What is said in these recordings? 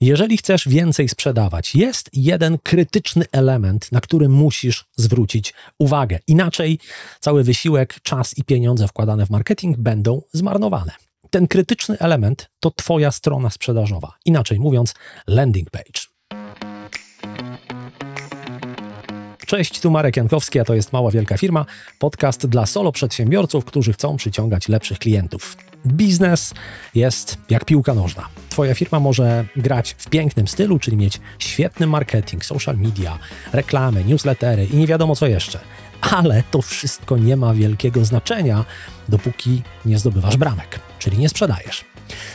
Jeżeli chcesz więcej sprzedawać, jest jeden krytyczny element, na który musisz zwrócić uwagę. Inaczej cały wysiłek, czas i pieniądze wkładane w marketing będą zmarnowane. Ten krytyczny element to Twoja strona sprzedażowa, inaczej mówiąc, landing page. Cześć, tu Marek Jankowski, a to jest Mała Wielka Firma, podcast dla solo przedsiębiorców, którzy chcą przyciągać lepszych klientów. Biznes jest jak piłka nożna. Twoja firma może grać w pięknym stylu, czyli mieć świetny marketing, social media, reklamy, newslettery i nie wiadomo co jeszcze. Ale to wszystko nie ma wielkiego znaczenia, dopóki nie zdobywasz bramek, czyli nie sprzedajesz.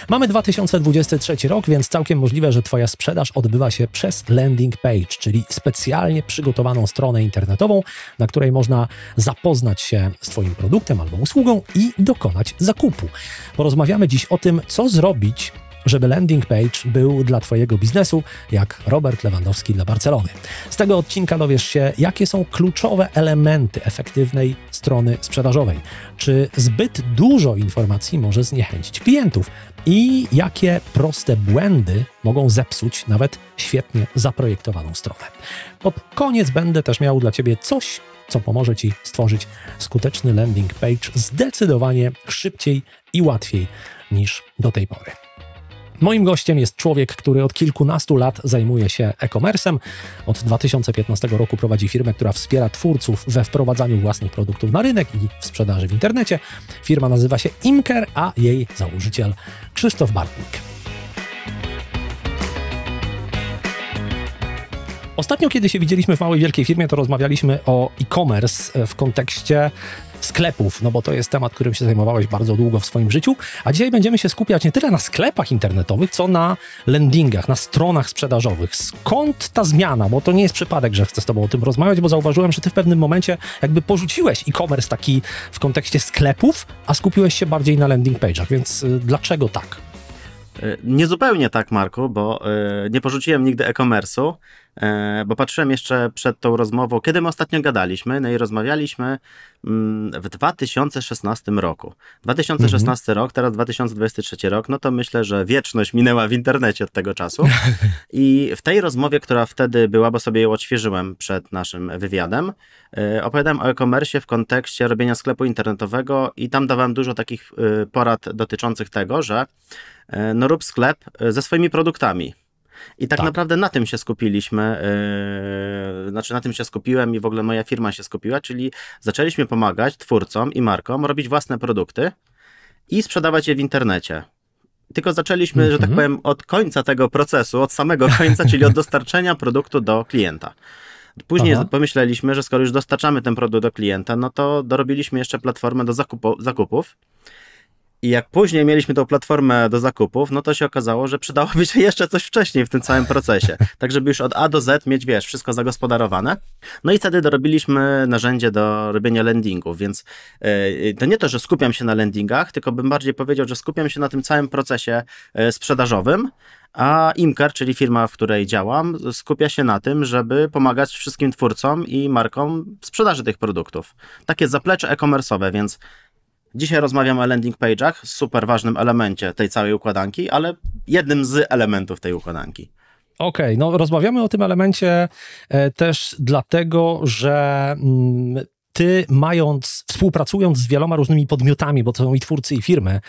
Mamy 2023 rok, więc całkiem możliwe, że Twoja sprzedaż odbywa się przez landing page, czyli specjalnie przygotowaną stronę internetową, na której można zapoznać się z Twoim produktem albo usługą i dokonać zakupu. Porozmawiamy dziś o tym, co zrobić, żeby landing page był dla Twojego biznesu, jak Robert Lewandowski dla Barcelony. Z tego odcinka dowiesz się, jakie są kluczowe elementy efektywnej strony sprzedażowej, czy zbyt dużo informacji może zniechęcić klientów i jakie proste błędy mogą zepsuć nawet świetnie zaprojektowaną stronę. Pod koniec będę też miał dla Ciebie coś, co pomoże Ci stworzyć skuteczny landing page zdecydowanie szybciej i łatwiej niż do tej pory. Moim gościem jest człowiek, który od kilkunastu lat zajmuje się e commerce Od 2015 roku prowadzi firmę, która wspiera twórców we wprowadzaniu własnych produktów na rynek i w sprzedaży w internecie. Firma nazywa się Imker, a jej założyciel Krzysztof Bartnik. Ostatnio, kiedy się widzieliśmy w małej wielkiej firmie, to rozmawialiśmy o e-commerce w kontekście sklepów, no bo to jest temat, którym się zajmowałeś bardzo długo w swoim życiu, a dzisiaj będziemy się skupiać nie tyle na sklepach internetowych, co na landingach, na stronach sprzedażowych. Skąd ta zmiana? Bo to nie jest przypadek, że chcę z tobą o tym rozmawiać, bo zauważyłem, że ty w pewnym momencie jakby porzuciłeś e-commerce taki w kontekście sklepów, a skupiłeś się bardziej na landing page'ach, więc y, dlaczego tak? E, nie zupełnie tak, Marku, bo e, nie porzuciłem nigdy e-commerce'u, e, bo patrzyłem jeszcze przed tą rozmową, kiedy my ostatnio gadaliśmy, no i rozmawialiśmy mm, w 2016 roku. 2016 mhm. rok, teraz 2023 rok, no to myślę, że wieczność minęła w internecie od tego czasu. I w tej rozmowie, która wtedy była, bo sobie ją odświeżyłem przed naszym wywiadem, opowiadałem o e-commerce w kontekście robienia sklepu internetowego i tam dawałem dużo takich porad dotyczących tego, że E, no rób sklep e, ze swoimi produktami. I tak, tak, naprawdę na tym się skupiliśmy, yy, znaczy na tym się skupiłem i w ogóle moja firma się skupiła, czyli zaczęliśmy pomagać twórcom i markom robić własne produkty i sprzedawać je w internecie. Tylko zaczęliśmy, mm -hmm. że tak mhm. powiem, od końca tego procesu, od samego końca, czyli od dostarczenia produktu do klienta. Później Aha. pomyśleliśmy, że skoro już dostarczamy ten produkt do klienta, no to dorobiliśmy jeszcze platformę do zakupu, zakupów i jak później mieliśmy tą platformę do zakupów, no to się okazało, że przydałoby się jeszcze coś wcześniej w tym całym procesie. Tak, żeby już od A do Z mieć, wiesz, wszystko zagospodarowane. No i wtedy dorobiliśmy narzędzie do robienia landingów, więc yy, to nie to, że skupiam się na landingach, tylko bym bardziej powiedział, że skupiam się na tym całym procesie yy, sprzedażowym, a Imkar, czyli firma, w której działam, skupia się na tym, żeby pomagać wszystkim twórcom i markom w sprzedaży tych produktów. Takie zaplecze e-commerce'owe, więc Dzisiaj rozmawiamy o landing page'ach, super ważnym elemencie tej całej układanki, ale jednym z elementów tej układanki. Okej, okay, no rozmawiamy o tym elemencie e, też dlatego, że mm, ty mając, współpracując z wieloma różnymi podmiotami, bo to są i twórcy, i firmy,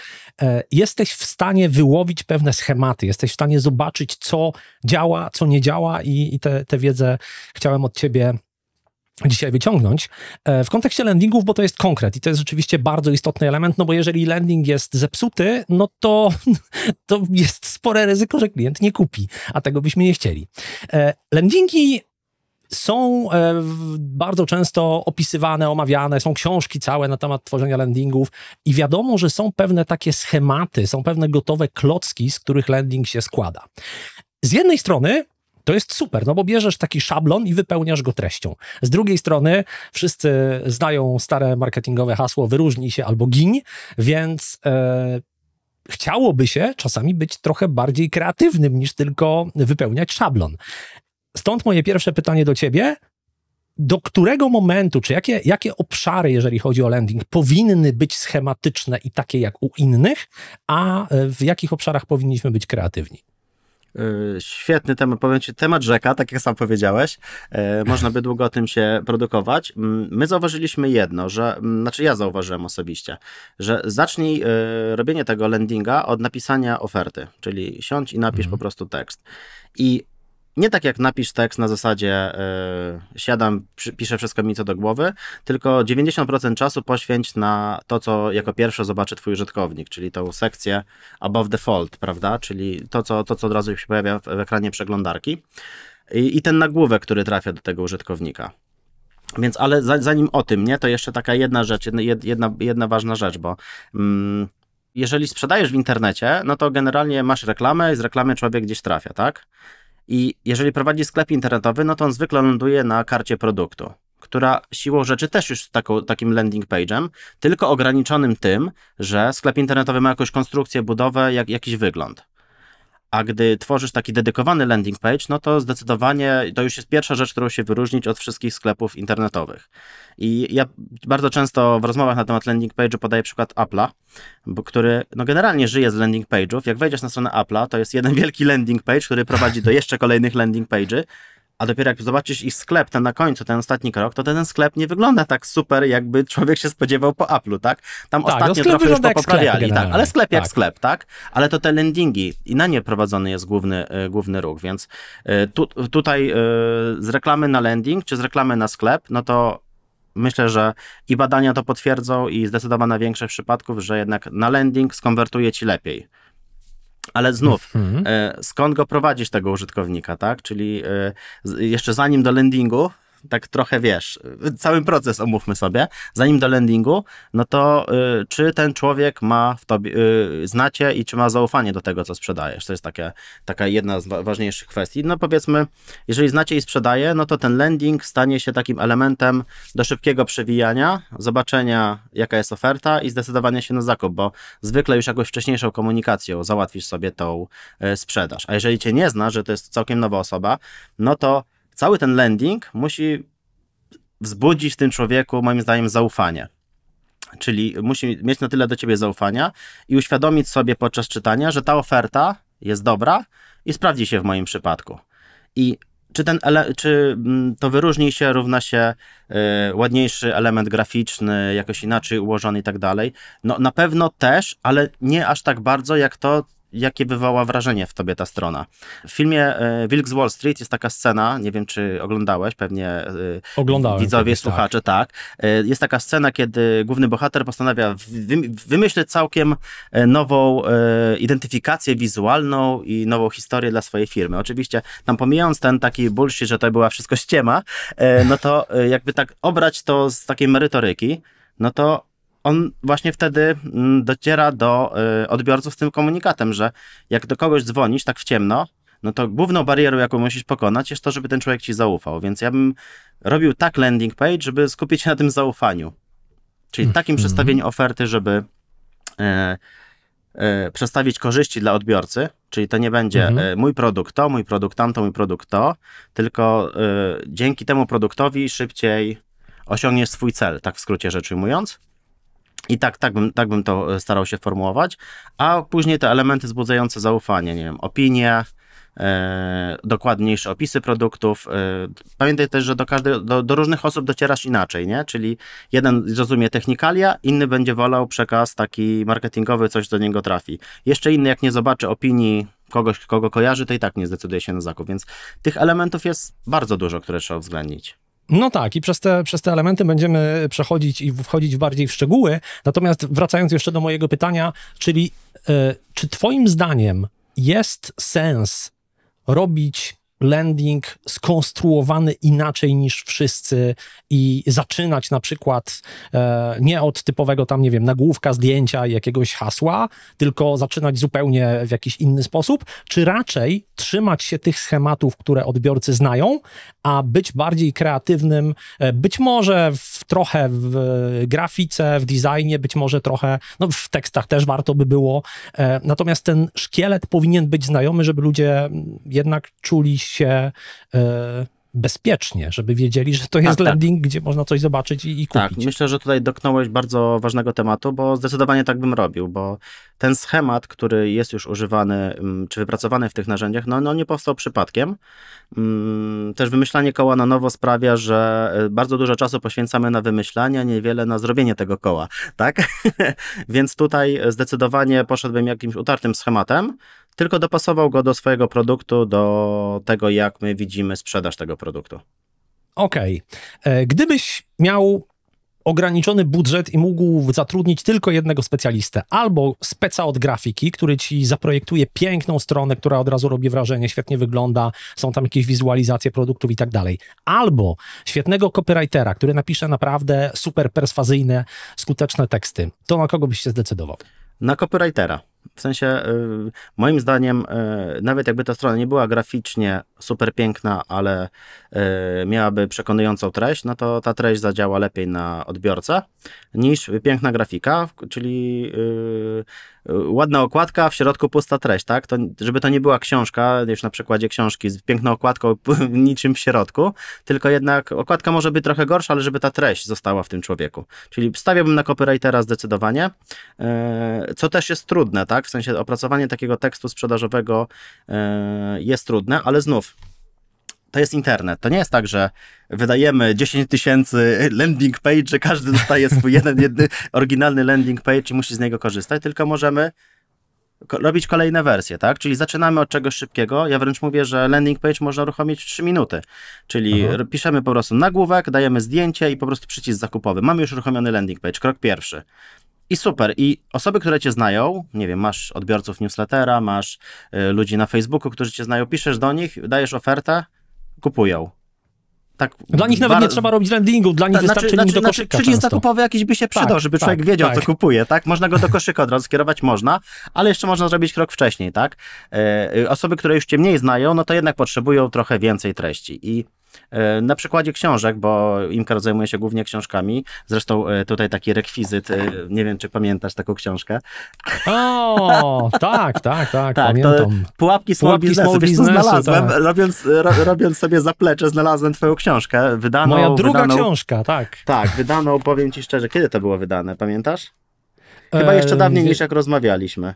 e, jesteś w stanie wyłowić pewne schematy, jesteś w stanie zobaczyć, co działa, co nie działa i, i tę wiedzę chciałem od ciebie dzisiaj wyciągnąć e, w kontekście landingów, bo to jest konkret i to jest rzeczywiście bardzo istotny element, no bo jeżeli landing jest zepsuty, no to, to jest spore ryzyko, że klient nie kupi, a tego byśmy nie chcieli. E, Landingi są e, bardzo często opisywane, omawiane, są książki całe na temat tworzenia landingów i wiadomo, że są pewne takie schematy, są pewne gotowe klocki, z których landing się składa. Z jednej strony to jest super, no bo bierzesz taki szablon i wypełniasz go treścią. Z drugiej strony wszyscy znają stare marketingowe hasło wyróżnij się albo giń, więc e, chciałoby się czasami być trochę bardziej kreatywnym niż tylko wypełniać szablon. Stąd moje pierwsze pytanie do ciebie. Do którego momentu, czy jakie, jakie obszary, jeżeli chodzi o landing, powinny być schematyczne i takie jak u innych, a e, w jakich obszarach powinniśmy być kreatywni? Y, świetny temat, powiem Ci, temat rzeka, tak jak sam powiedziałeś. Y, można by długo o tym się produkować. Mm, my zauważyliśmy jedno, że, mm, znaczy ja zauważyłem osobiście, że zacznij y, robienie tego landinga od napisania oferty, czyli siądź i napisz mhm. po prostu tekst. I nie tak jak napisz tekst na zasadzie yy, siadam, piszę wszystko mi co do głowy, tylko 90% czasu poświęć na to, co jako pierwsze zobaczy twój użytkownik, czyli tą sekcję above default, prawda? Czyli to, co, to, co od razu się pojawia w, w ekranie przeglądarki I, i ten nagłówek, który trafia do tego użytkownika. Więc, ale za, zanim o tym, nie, to jeszcze taka jedna rzecz, jedna, jedna, jedna ważna rzecz, bo... Mm, jeżeli sprzedajesz w internecie, no to generalnie masz reklamę i z reklamy człowiek gdzieś trafia, tak? I jeżeli prowadzi sklep internetowy, no to on zwykle ląduje na karcie produktu, która siłą rzeczy też już taką, takim landing page'em, tylko ograniczonym tym, że sklep internetowy ma jakąś konstrukcję, budowę, jak, jakiś wygląd. A gdy tworzysz taki dedykowany landing page, no to zdecydowanie to już jest pierwsza rzecz, którą się wyróżnić od wszystkich sklepów internetowych. I ja bardzo często w rozmowach na temat landing page'u podaję przykład Apple'a, który no generalnie żyje z landing page'ów. Jak wejdziesz na stronę Apple'a, to jest jeden wielki landing page, który prowadzi do jeszcze kolejnych landing page'y. A dopiero jak zobaczysz ich sklep, ten na końcu, ten ostatni krok, to ten sklep nie wygląda tak super, jakby człowiek się spodziewał po Apple'u, tak? Tam tak, no ostatnio trochę już poprawiali, tak, ale sklep tak. jak sklep, tak? Ale to te landingi i na nie prowadzony jest główny, e, główny ruch, więc e, tu, tutaj e, z reklamy na landing, czy z reklamy na sklep, no to myślę, że i badania to potwierdzą i zdecydowana większość przypadków, że jednak na landing skonwertuje ci lepiej ale znów, mhm. e, skąd go prowadzisz tego użytkownika, tak? Czyli e, jeszcze zanim do landingu, tak trochę wiesz, cały proces omówmy sobie, zanim do landingu, no to y, czy ten człowiek ma w tobie, y, znacie i czy ma zaufanie do tego, co sprzedajesz? To jest takie, taka jedna z ważniejszych kwestii. No powiedzmy, jeżeli znacie i sprzedaje, no to ten landing stanie się takim elementem do szybkiego przewijania, zobaczenia, jaka jest oferta i zdecydowania się na zakup, bo zwykle już jakąś wcześniejszą komunikacją załatwisz sobie tą y, sprzedaż. A jeżeli cię nie zna, że to jest całkiem nowa osoba, no to cały ten landing musi wzbudzić w tym człowieku, moim zdaniem, zaufanie. Czyli musi mieć na tyle do ciebie zaufania i uświadomić sobie podczas czytania, że ta oferta jest dobra i sprawdzi się w moim przypadku. I czy, ten czy mm, to wyróżni się równa się y, ładniejszy element graficzny, jakoś inaczej ułożony i tak dalej? No na pewno też, ale nie aż tak bardzo jak to, jakie wywoła wrażenie w tobie ta strona. W filmie e, Wilk z Wall Street jest taka scena, nie wiem czy oglądałeś, pewnie e, Oglądałem widzowie, tak. słuchacze, tak. tak. Jest taka scena, kiedy główny bohater postanawia wymyślić całkiem nową identyfikację wizualną i nową historię dla swojej firmy. Oczywiście tam pomijając ten taki bullshit, że to była wszystko ściema, no to jakby tak obrać to z takiej merytoryki, no to on właśnie wtedy mm, dociera do y, odbiorców z tym komunikatem, że jak do kogoś dzwonisz tak w ciemno, no to główną barierą, jaką musisz pokonać, jest to, żeby ten człowiek ci zaufał. Więc ja bym robił tak landing page, żeby skupić się na tym zaufaniu. Czyli takim mm -hmm. przedstawieniu oferty, żeby e, e, przedstawić korzyści dla odbiorcy, czyli to nie będzie mm -hmm. mój produkt to, mój produkt tamto, mój produkt to, tylko e, dzięki temu produktowi szybciej osiągniesz swój cel, tak w skrócie rzecz ujmując. I tak, tak, bym, tak bym to e, starał się formułować. A później te elementy wzbudzające zaufanie, nie wiem, opinie, e, dokładniejsze opisy produktów. E, pamiętaj też, że do, każdy, do, do, różnych osób docierasz inaczej, nie? Czyli jeden zrozumie technikalia, inny będzie wolał przekaz taki marketingowy, coś do niego trafi. Jeszcze inny, jak nie zobaczy opinii kogoś, kogo kojarzy, to i tak nie zdecyduje się na zakup. Więc tych elementów jest bardzo dużo, które trzeba uwzględnić. No tak, i przez te, przez te elementy będziemy przechodzić i wchodzić bardziej w szczegóły. Natomiast wracając jeszcze do mojego pytania, czyli y, czy Twoim zdaniem jest sens robić landing skonstruowany inaczej niż wszyscy i zaczynać na przykład e, nie od typowego tam, nie wiem, nagłówka zdjęcia i jakiegoś hasła, tylko zaczynać zupełnie w jakiś inny sposób, czy raczej trzymać się tych schematów, które odbiorcy znają, a być bardziej kreatywnym, e, być może w, trochę w grafice, w designie, być może trochę no, w tekstach też warto by było. E, natomiast ten szkielet powinien być znajomy, żeby ludzie jednak czuli się e, bezpiecznie, żeby wiedzieli, że to tak, jest tak, landing, tak. gdzie można coś zobaczyć i, i, tak, kupić. Tak, myślę, że tutaj dotknąłeś bardzo ważnego tematu, bo zdecydowanie tak bym robił, bo ten schemat, który jest już używany mm, czy wypracowany w tych narzędziach, no, no nie powstał przypadkiem. Mm, też wymyślanie koła na nowo sprawia, że y, bardzo dużo czasu poświęcamy na wymyślanie, a niewiele na zrobienie tego koła, tak? Więc tutaj zdecydowanie poszedłbym jakimś utartym schematem, tylko dopasował go do swojego produktu, do tego, jak my widzimy sprzedaż tego produktu. Okej. Okay. E, gdybyś miał ograniczony budżet i mógł zatrudnić tylko jednego specjalistę, albo speca od grafiki, który ci zaprojektuje piękną stronę, która od razu robi wrażenie, świetnie wygląda, są tam jakieś wizualizacje produktów i tak dalej, albo świetnego copywritera, który napisze naprawdę super perswazyjne, skuteczne teksty, to na kogo byś się zdecydował? Na copywritera. W sensie, y, moim zdaniem, y, nawet jakby ta strona nie była graficznie super piękna, ale y, miałaby przekonującą treść, no to ta treść zadziała lepiej na odbiorcę niż piękna grafika, czyli E, ładna okładka, w środku pusta treść, tak? To, żeby to nie była książka, już na przykładzie książki z piękną okładką, niczym w środku, tylko jednak okładka może być trochę gorsza, ale żeby ta treść została w tym człowieku. Czyli stawiałbym na copywritera zdecydowanie, e, co też jest trudne, tak? W sensie opracowanie takiego tekstu sprzedażowego e, jest trudne, ale znów to jest internet. To nie jest tak, że wydajemy 10 tysięcy landing page, że każdy dostaje swój jeden, jedny, oryginalny landing page i musi z niego korzystać, tylko możemy robić kolejne wersje, tak? Czyli zaczynamy od czegoś szybkiego. Ja wręcz mówię, że landing page można uruchomić w 3 minuty. Czyli Aha. Mhm. piszemy po prostu nagłówek, dajemy zdjęcie i po prostu przycisk zakupowy. Mamy już uruchomiony landing page, krok pierwszy. I super. I osoby, które cię znają, nie wiem, masz odbiorców newslettera, masz y, ludzi na Facebooku, którzy cię znają, piszesz do nich, dajesz ofertę, kupują. Tak dla nich nawet nie trzeba robić landingu, dla nich znaczy, wystarczy znaczy, znaczy do znaczy, koszyka. Znaczy, przycisk zakupowy jakiś by się przydał, tak, żeby tak, człowiek wiedział, tak. co kupuje, tak? Można go do koszyka od razu skierować, można, ale jeszcze można zrobić krok wcześniej, tak? E, y, osoby, które już cię mniej znają, no to jednak potrzebują trochę więcej treści i E, na przykładzie książek, bo Imkar zajmuje się głównie książkami. Zresztą e, tutaj taki rekwizyt, e, nie wiem, czy pamiętasz taką książkę. O, tak, tak, tak, tak pamiętam. Pułapki small pułapki biznesu. Small Wiesz, biznesu, znalazłem, tak. robiąc, robiąc sobie zaplecze, znalazłem twoją książkę. Wydaną, Moja druga wydaną, książka, tak. Tak, wydaną, powiem ci szczerze, kiedy to było wydane, pamiętasz? Chyba jeszcze dawniej niż jak rozmawialiśmy.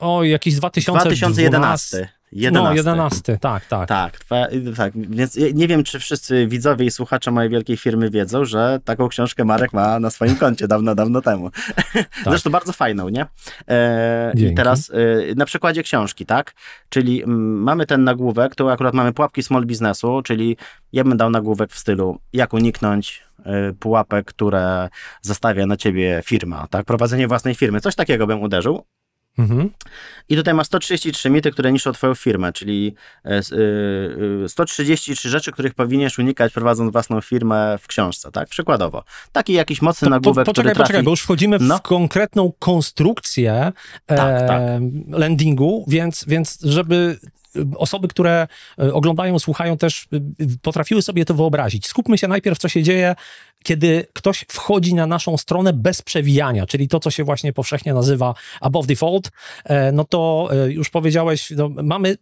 O, jakiś 2012. 2011. 11. No, 11, tak, tak. Tak, tak. Więc nie wiem, czy wszyscy widzowie i słuchacze mojej wielkiej firmy wiedzą, że taką książkę Marek ma na swoim koncie dawno, dawno temu. Tak. Zresztą bardzo fajną, nie? E, I teraz e, na przykładzie książki, tak? Czyli m, mm, mamy ten nagłówek, tu akurat mamy pułapki small biznesu, czyli ja bym dał nagłówek w stylu jak uniknąć e, pułapek, które zostawia na ciebie firma, tak? Prowadzenie własnej firmy. Coś takiego bym uderzył. Mhm. I tutaj ma 133 mity, które niszczą twoją firmę, czyli 133 e, e, e, rzeczy, których powinieneś unikać prowadząc własną firmę w książce, tak? Przykładowo. Taki jakiś mocny to, nagłówek, po, poczekaj, który trafi... Poczekaj, bo już wchodzimy w no. konkretną konstrukcję tak, e, tak. landingu, więc, więc żeby osoby, które oglądają, słuchają też potrafiły sobie to wyobrazić. Skupmy się najpierw, co się dzieje kiedy ktoś wchodzi na naszą stronę bez przewijania, czyli to, co się właśnie powszechnie nazywa above default, e, no to e, już powiedziałeś, no mamy,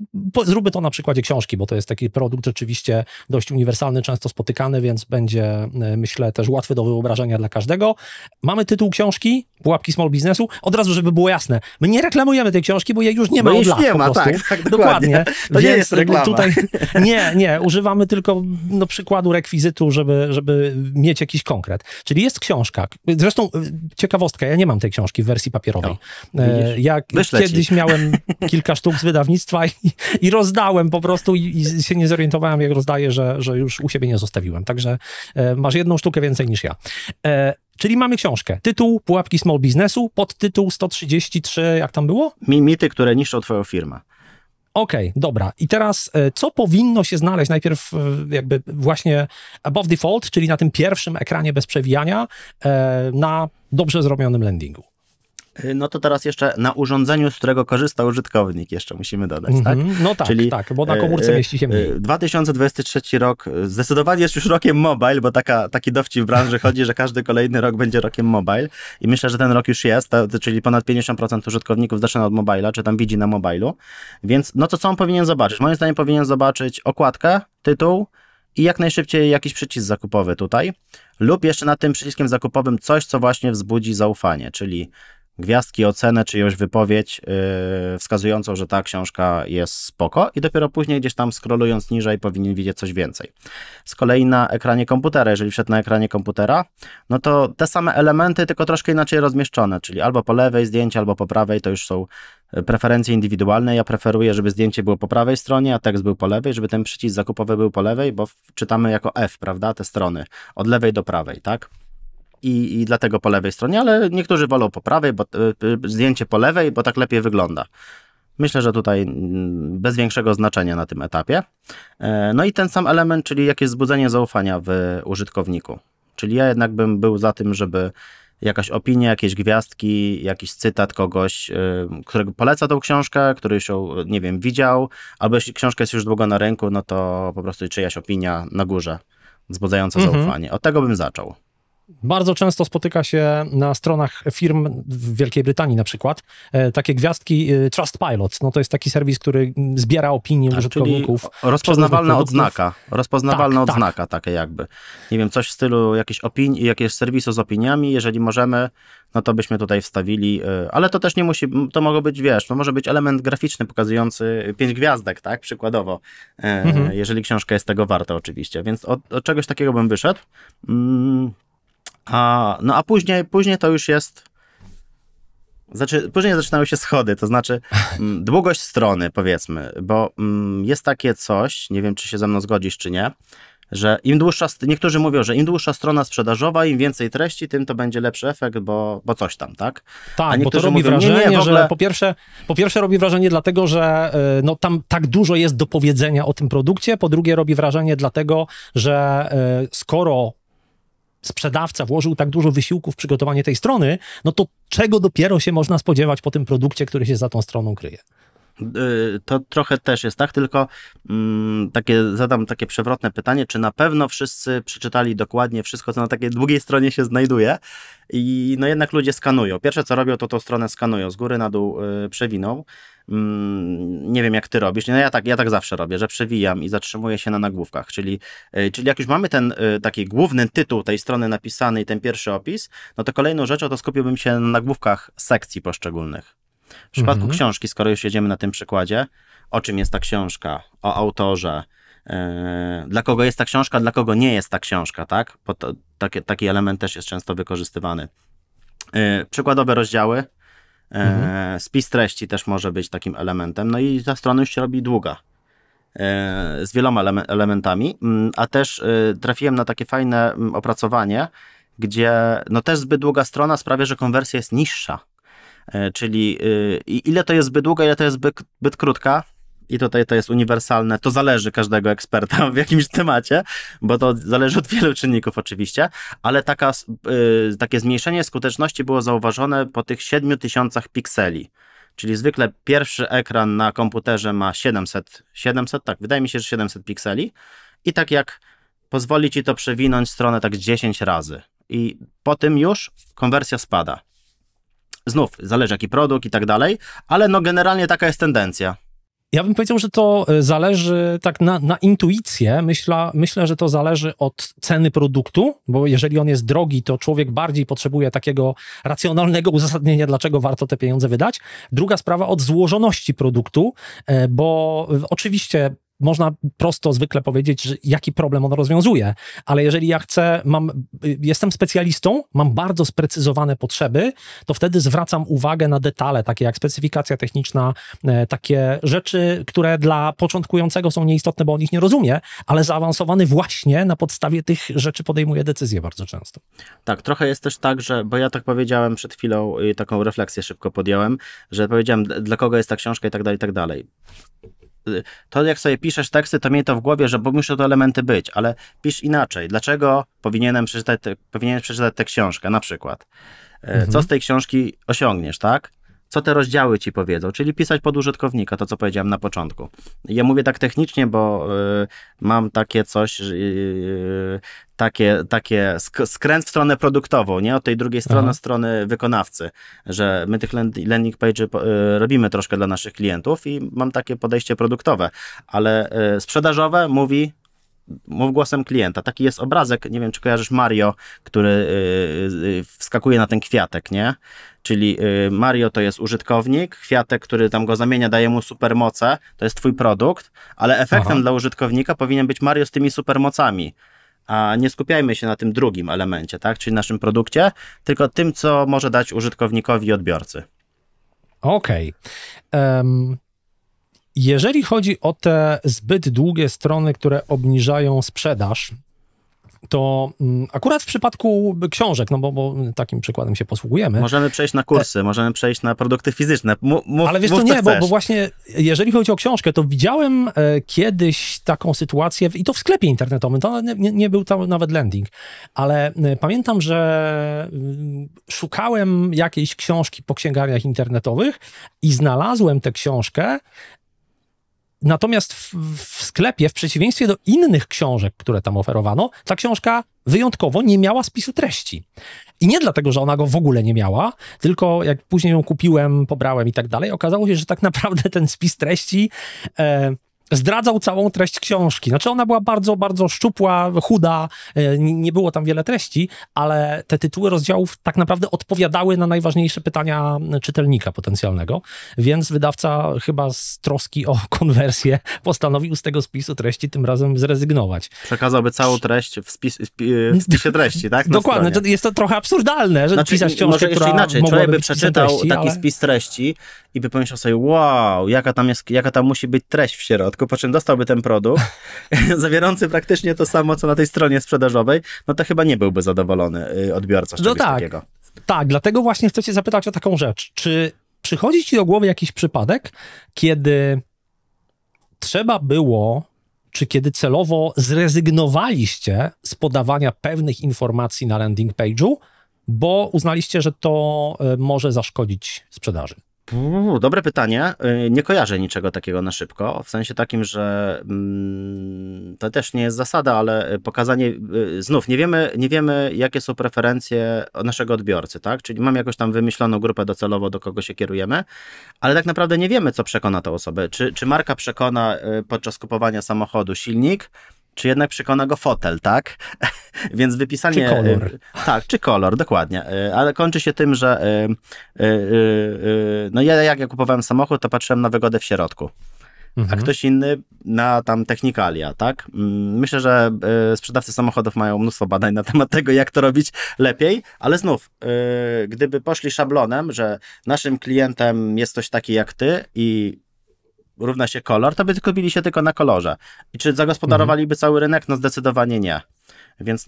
zróbmy to na przykładzie książki, bo to jest taki produkt rzeczywiście dość uniwersalny, często spotykany, więc będzie, e, myślę, też łatwy do wyobrażenia dla każdego. Mamy tytuł książki, Pułapki Small Biznesu, od razu, żeby było jasne, my nie reklamujemy tej książki, bo jej już nie ma bo no już lat, nie ma, tak, tak, dokładnie. To nie jest reklama. Tutaj, nie, nie, używamy tylko no, przykładu rekwizytu, żeby, żeby mieć jakiś konkret. Czyli jest książka, zresztą y, ciekawostka, ja nie mam tej książki w wersji papierowej. No, e, ja kiedyś miałem kilka sztuk z wydawnictwa i, i rozdałem po prostu i, i, się nie zorientowałem, jak rozdaję, że, że już u siebie nie zostawiłem. Także e, masz jedną sztukę więcej niż ja. E, czyli mamy książkę. Tytuł Pułapki Small Biznesu, podtytuł 133, jak tam było? Mimity, które niszczą twoją firmę. Okej, okay, dobra. I teraz e, co powinno się znaleźć najpierw e, jakby właśnie above default, czyli na tym pierwszym ekranie bez przewijania e, na dobrze zrobionym landingu? Y, no to teraz jeszcze na urządzeniu, z którego korzysta użytkownik, jeszcze musimy dodać, mm -hmm. tak? Mhm. No tak, Czyli, tak, bo na y, komórce y, mieści się mniej. 2023 rok zdecydowanie jest już rokiem mobile, bo taka, taki dowcip w branży chodzi, że każdy kolejny rok będzie rokiem mobile i myślę, że ten rok już jest, czyli ponad 50% użytkowników zaczyna od mobila, czy tam widzi na mobilu, więc no to co on powinien zobaczyć? Moim zdaniem powinien zobaczyć okładkę, tytuł, i jak najszybciej jakiś przycisk zakupowy tutaj, lub jeszcze nad tym przyciskiem zakupowym coś, co właśnie wzbudzi zaufanie, czyli gwiazdki, ocenę, czyjąś wypowiedź yy, wskazującą, że ta książka jest spoko i dopiero później gdzieś tam scrollując niżej powinien widzieć coś więcej. Z kolei na ekranie komputera, jeżeli wszedł na ekranie komputera, no to te same elementy, tylko troszkę inaczej rozmieszczone, czyli albo po lewej zdjęcie, albo po prawej, to już są e, preferencje indywidualne. Ja preferuję, żeby zdjęcie było po prawej stronie, a tekst był po lewej, żeby ten przycisk zakupowy był po lewej, bo czytamy jako F, prawda, te strony, od lewej do prawej, tak? i, i dlatego po lewej stronie, ale niektórzy wolą po prawej, bo e, e, zdjęcie po lewej, bo tak lepiej wygląda. Myślę, że tutaj mm, bez większego znaczenia na tym etapie. E, no i ten sam element, czyli jakieś wzbudzenie zaufania w użytkowniku. Czyli ja jednak bym był za tym, żeby jakaś opinia, jakieś gwiazdki, jakiś cytat kogoś, którego poleca tą książkę, który już ją, nie wiem, widział, albo jeśli książka jest już długo na rynku, no to po prostu czyjaś opinia na górze, wzbudzająca mhm. zaufanie. Od tego bym zaczął. Bardzo często spotyka się na stronach firm w Wielkiej Brytanii na przykład e, takie gwiazdki e, Trustpilot. No to jest taki serwis, który zbiera opinie tak, użytkowników. Rozpoznawalna odznaka. Rozpoznawalna tak, odznaka tak. takie jakby. Nie wiem, coś w stylu jakieś opinii, jakieś serwisu z opiniami, jeżeli możemy, no to byśmy tutaj wstawili, e, ale to też nie musi, to mogą być, wiesz, to może być element graficzny pokazujący pięć gwiazdek, tak, przykładowo, mhm. jeżeli książka jest tego warta oczywiście, więc od, od czegoś takiego bym wyszedł. Mm. A, no a później, później to już jest. Znaczy, później zaczynały się schody, to znaczy m, mm, długość strony, powiedzmy, bo m, mm, jest takie coś, nie wiem czy się ze mną zgodzisz, czy nie, że im dłuższa, niektórzy mówią, że im dłuższa strona sprzedażowa, im więcej treści, tym to będzie lepszy efekt, bo, bo coś tam, tak? Tak, bo to robi mówią, wrażenie, nie, nie, ogóle... że po pierwsze, po pierwsze robi wrażenie dlatego, że y, no, tam tak dużo jest do powiedzenia o tym produkcie, po drugie robi wrażenie dlatego, że y, skoro sprzedawca włożył tak dużo wysiłku w przygotowanie tej strony, no to czego dopiero się można spodziewać po tym produkcie, który się za tą stroną kryje? Y, to trochę też jest tak, tylko mm, takie, zadam takie przewrotne pytanie, czy na pewno wszyscy przeczytali dokładnie wszystko, co na takiej długiej stronie się znajduje i no jednak ludzie skanują. Pierwsze co robią, to tą stronę skanują, z góry na dół y, przewiną Mm, nie wiem jak ty robisz, no ja, tak, ja tak zawsze robię, że przewijam i zatrzymuję się na nagłówkach, czyli, e, czyli jak już mamy ten e, taki główny tytuł tej strony napisany i ten pierwszy opis, no to kolejną rzeczą to skupiłbym się na nagłówkach sekcji poszczególnych. W przypadku mhm. książki, skoro już jedziemy na tym przykładzie, o czym jest ta książka, o autorze, e, dla kogo jest ta książka, dla kogo nie jest ta książka, tak? To, taki, taki element też jest często wykorzystywany. Przykładowe rozdziały, Mhm. Spis treści też może być takim elementem. No i ta strona już się robi długa. E, z wieloma elementami, mm, a też e, trafiłem na takie fajne mm, opracowanie, gdzie no też zbyt długa strona sprawia, że konwersja jest niższa. Czyli y, ile to jest zbyt długa, ile to jest zbyt, zbyt krótka, i tutaj to jest uniwersalne, to zależy każdego eksperta w jakimś temacie, bo to zależy od wielu czynników oczywiście, ale taka, y, takie zmniejszenie skuteczności było zauważone po tych 7000 pikseli. Czyli zwykle pierwszy ekran na komputerze ma 700, 700, tak, wydaje mi się, że 700 pikseli. I tak jak pozwoli ci to przewinąć stronę tak 10 razy. I po tym już konwersja spada. Znów, zależy jaki produkt i tak dalej, ale no generalnie taka jest tendencja. Ja bym powiedział, że to e, zależy tak na, na intuicję. Myśla, myślę, że to zależy od ceny produktu, bo jeżeli on jest drogi, to człowiek bardziej potrzebuje takiego racjonalnego uzasadnienia, dlaczego warto te pieniądze wydać. Druga sprawa od złożoności produktu, e, bo oczywiście można prosto, zwykle powiedzieć, że jaki problem on rozwiązuje, ale jeżeli ja chcę, mam, jestem specjalistą, mam bardzo sprecyzowane potrzeby, to wtedy zwracam uwagę na detale, takie jak specyfikacja techniczna, e, takie rzeczy, które dla początkującego są nieistotne, bo on ich nie rozumie, ale zaawansowany właśnie na podstawie tych rzeczy podejmuje decyzje bardzo często. Tak, trochę jest też tak, że, bo ja tak powiedziałem przed chwilą, taką refleksję szybko podjąłem, że powiedziałem, dla kogo jest ta książka i tak dalej, i tak dalej to jak sobie piszesz teksty, to miej to w głowie, że muszą to elementy być, ale pisz inaczej. Dlaczego powinienem przeczytać, te, powinienem przeczytać tę książkę na przykład? E, mhm. Co z tej książki osiągniesz, tak? co te rozdziały ci powiedzą, czyli pisać pod użytkownika, to co powiedziałem na początku. Ja mówię tak technicznie, bo y, mam takie coś, y, y, takie, takie sk skręt w stronę produktową, nie od tej drugiej strony, Aha. strony wykonawcy, że my tych landing pages y, robimy troszkę dla naszych klientów i mam takie podejście produktowe, ale y, sprzedażowe mówi mów głosem klienta. Taki jest obrazek, nie wiem, czy kojarzysz Mario, który y, y, wskakuje na ten kwiatek, nie? Czyli y, Mario to jest użytkownik, kwiatek, który tam go zamienia, daje mu supermoce, to jest twój produkt, ale efektem Aha. dla użytkownika powinien być Mario z tymi supermocami. A nie skupiajmy się na tym drugim elemencie, tak? Czyli naszym produkcie, tylko tym, co może dać użytkownikowi i odbiorcy. Okej. Okay. Um, jeżeli chodzi o te zbyt długie strony, które obniżają sprzedaż, to mm, akurat w przypadku książek, no bo, bo, takim przykładem się posługujemy. Możemy przejść na kursy, możemy przejść na produkty fizyczne. M mów, Ale wiesz mów, co, nie, bo, bo, właśnie jeżeli chodzi o książkę, to widziałem e, kiedyś taką sytuację, w, i to w sklepie internetowym, to nie, nie był tam nawet landing, ale e, pamiętam, że e, szukałem jakiejś książki po księgarniach internetowych i znalazłem tę książkę Natomiast w, w, sklepie, w przeciwieństwie do innych książek, które tam oferowano, ta książka wyjątkowo nie miała spisu treści. I nie dlatego, że ona go w ogóle nie miała, tylko jak później ją kupiłem, pobrałem i tak dalej, okazało się, że tak naprawdę ten spis treści e, zdradzał całą treść książki. Znaczy ona była bardzo, bardzo szczupła, chuda, e, nie było tam wiele treści, ale te tytuły rozdziałów tak naprawdę odpowiadały na najważniejsze pytania czytelnika potencjalnego, więc wydawca chyba z troski o konwersję postanowił z tego spisu treści tym razem zrezygnować. Przekazałby całą treść w, spis, w spisie treści, tak? Dokładnie, to jest to trochę absurdalne, że znaczy, pisać książkę, może jeszcze inaczej, człowiek by przeczytał treści, taki ale... spis treści i by pomyślał sobie, wow, jaka tam, jest, jaka tam musi być treść w środku po czym dostałby ten produkt, zawierający praktycznie to samo, co na tej stronie sprzedażowej, no to chyba nie byłby zadowolony y, odbiorca z no tak. takiego. Tak, dlatego właśnie chcę cię zapytać o taką rzecz. Czy przychodzi ci do głowy jakiś przypadek, kiedy trzeba było, czy kiedy celowo zrezygnowaliście z podawania pewnych informacji na landing page'u, bo uznaliście, że to y, może zaszkodzić sprzedaży? dobre pytanie. Y, nie kojarzę niczego takiego na szybko. W sensie takim, że mm, to też nie jest zasada, ale pokazanie. Y, znów nie wiemy, nie wiemy, jakie są preferencje naszego odbiorcy, tak? Czyli mam jakąś tam wymyśloną grupę docelowo, do kogo się kierujemy, ale tak naprawdę nie wiemy, co przekona tę osobę. Czy, czy marka przekona y, podczas kupowania samochodu silnik, czy jednak przekona go fotel, tak? Więc wypisanie... Czy e, kolor. Tak, czy kolor, dokładnie. E, ale kończy się tym, że e, no ja jak ja kupowałem samochód, to patrzyłem na wygodę w środku. Mhm. A ktoś inny na tam technikalia, tak? Mm, myślę, że sprzedawcy samochodów mają mnóstwo badań na temat tego, jak to robić lepiej, ale znów, gdyby poszli szablonem, że naszym klientem jest ktoś taki jak ty i równa się kolor, to by tylko bili się tylko na kolorze. I czy zagospodarowaliby mhm. cały rynek? No zdecydowanie nie. Więc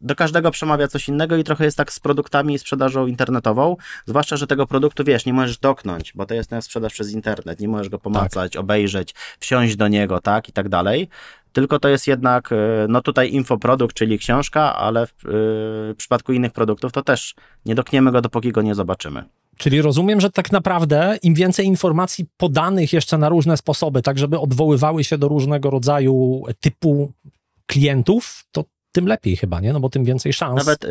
do każdego przemawia coś innego i trochę jest tak z produktami i sprzedażą internetową, zwłaszcza, że tego produktu, wiesz, nie możesz doknąć, bo to jest na sprzedaż przez internet, nie możesz go pomacać, tak. obejrzeć, wsiąść do niego, tak, i tak dalej, tylko to jest jednak, y, no tutaj infoprodukt, czyli książka, ale w, y, w przypadku innych produktów to też nie dokniemy go, dopóki go nie zobaczymy. Czyli rozumiem, że tak naprawdę im więcej informacji podanych jeszcze na różne sposoby, tak żeby odwoływały się do różnego rodzaju typu klientów, to tym lepiej chyba, nie? No bo tym więcej szans. Nawet y,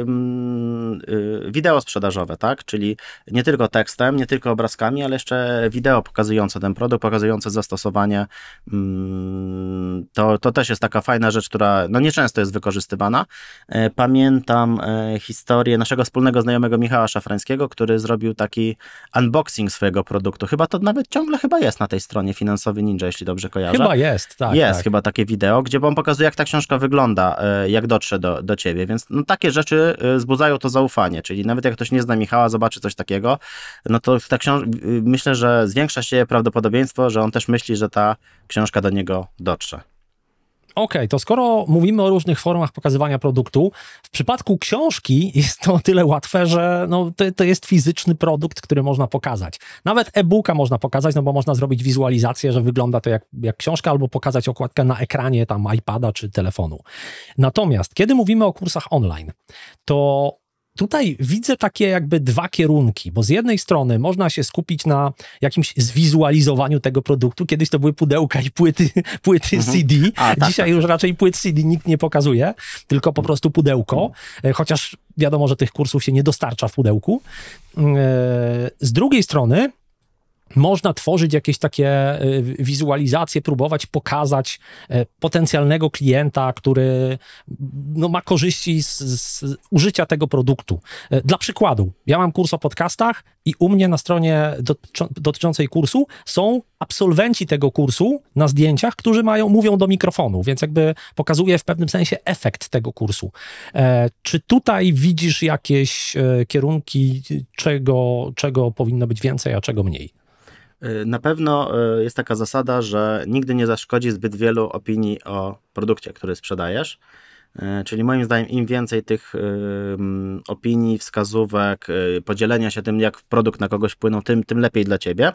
mm, y, wideo sprzedażowe, tak? Czyli nie tylko tekstem, nie tylko obrazkami, ale jeszcze wideo pokazujące ten produkt, pokazujące zastosowanie. Mm, to, to też jest taka fajna rzecz, która no nieczęsto jest wykorzystywana. E, pamiętam e, historię naszego wspólnego znajomego Michała Szafrańskiego, który zrobił taki unboxing swojego produktu. Chyba to nawet ciągle chyba jest na tej stronie Finansowy Ninja, jeśli dobrze kojarzę. Chyba jest, tak. Jest tak. chyba takie wideo, gdzie on pokazuje, jak ta książka wygląda e, E, jak dotrze do, do ciebie. Więc no, takie rzeczy e, wzbudzają to zaufanie, czyli nawet jak ktoś nie zna Michała, zobaczy coś takiego, no to ta y, myślę, że zwiększa się prawdopodobieństwo, że on też myśli, że ta książka do niego dotrze. OK, to skoro mówimy o różnych formach pokazywania produktu, w przypadku książki jest to o tyle łatwe, że no, to, to jest fizyczny produkt, który można pokazać. Nawet e-booka można pokazać, no bo można zrobić wizualizację, że wygląda to jak, jak książka, albo pokazać okładkę na ekranie tam iPada czy telefonu. Natomiast kiedy mówimy o kursach online, to tutaj widzę takie jakby dwa kierunki, bo z jednej strony można się skupić na jakimś zwizualizowaniu tego produktu. Kiedyś to były pudełka i płyty, płyty mhm. CD. A, tak, tak, Dzisiaj tak. już raczej płyt CD nikt nie pokazuje, tylko po prostu pudełko, mhm. e, chociaż wiadomo, że tych kursów się nie dostarcza w pudełku. E, z drugiej strony można tworzyć jakieś takie y, wizualizacje, próbować pokazać e, potencjalnego klienta, który no, ma korzyści z, z, użycia tego produktu. E, dla przykładu, ja mam kurs o podcastach i u mnie na stronie dotyczącej kursu są absolwenci tego kursu na zdjęciach, którzy mają, mówią do mikrofonu, więc jakby pokazuje w pewnym sensie efekt tego kursu. E, czy tutaj widzisz jakieś kierunki, czego, czego powinno być więcej, a czego mniej? Y, na pewno y, jest taka zasada, że nigdy nie zaszkodzi zbyt wielu opinii o produkcie, który sprzedajesz. E, czyli moim zdaniem im więcej tych e, opinii, wskazówek, e, podzielenia się tym, jak produkt na kogoś wpłynął, tym, tym lepiej dla ciebie.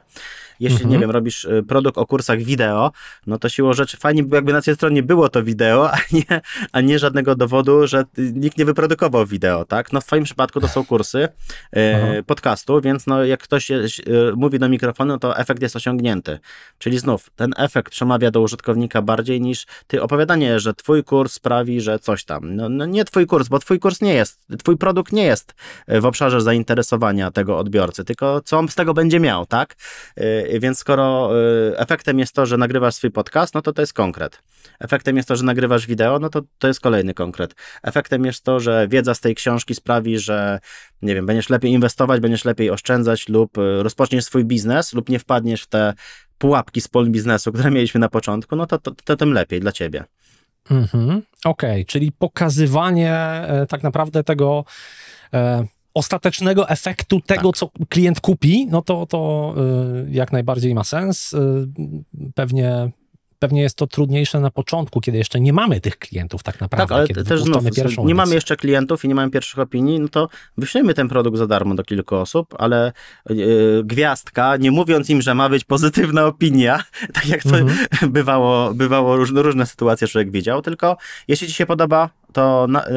Jeśli, mhm. nie wiem, robisz produkt o kursach wideo, no to siłą rzeczy fajnie by jakby na tej stronie było to wideo, a nie, a nie żadnego dowodu, że nikt nie wyprodukował wideo, tak? No w twoim przypadku to są kursy podcastu, więc no jak ktoś mówi do mikrofonu, to efekt jest osiągnięty. Czyli znów, ten efekt przemawia do użytkownika bardziej niż ty opowiadanie, że twój kurs sprawi, że co coś tam. No, no, nie twój kurs, bo twój kurs nie jest, twój produkt nie jest e, w obszarze zainteresowania tego odbiorcy, tylko co on z tego będzie miał, tak? E, więc skoro e, efektem jest to, że nagrywasz swój podcast, no to to jest konkret. Efektem jest to, że nagrywasz wideo, no to to jest kolejny konkret. Efektem jest to, że wiedza z tej książki sprawi, że nie wiem, będziesz lepiej inwestować, będziesz lepiej oszczędzać lub rozpoczniesz swój biznes lub nie wpadniesz w te pułapki z pol biznesu, które mieliśmy na początku, no to, to, to tym lepiej dla ciebie. Mhm. Okej, okay. czyli pokazywanie e, tak naprawdę tego e, ostatecznego efektu tego, tak. co klient kupi, no to, to e, jak najbardziej ma sens. E, pewnie pewnie jest to trudniejsze na początku, kiedy jeszcze nie mamy tych klientów tak naprawdę. Tak, ale kiedy też znów, nie mamy jeszcze klientów i nie mamy pierwszych opinii, no to wyślemy ten produkt za darmo do kilku osób, ale yy, gwiazdka, nie mówiąc im, że ma być pozytywna opinia, tak jak to mhm. bywało, bywało różne, różne sytuacje, człowiek widział, tylko jeśli ci się podoba, to na, y,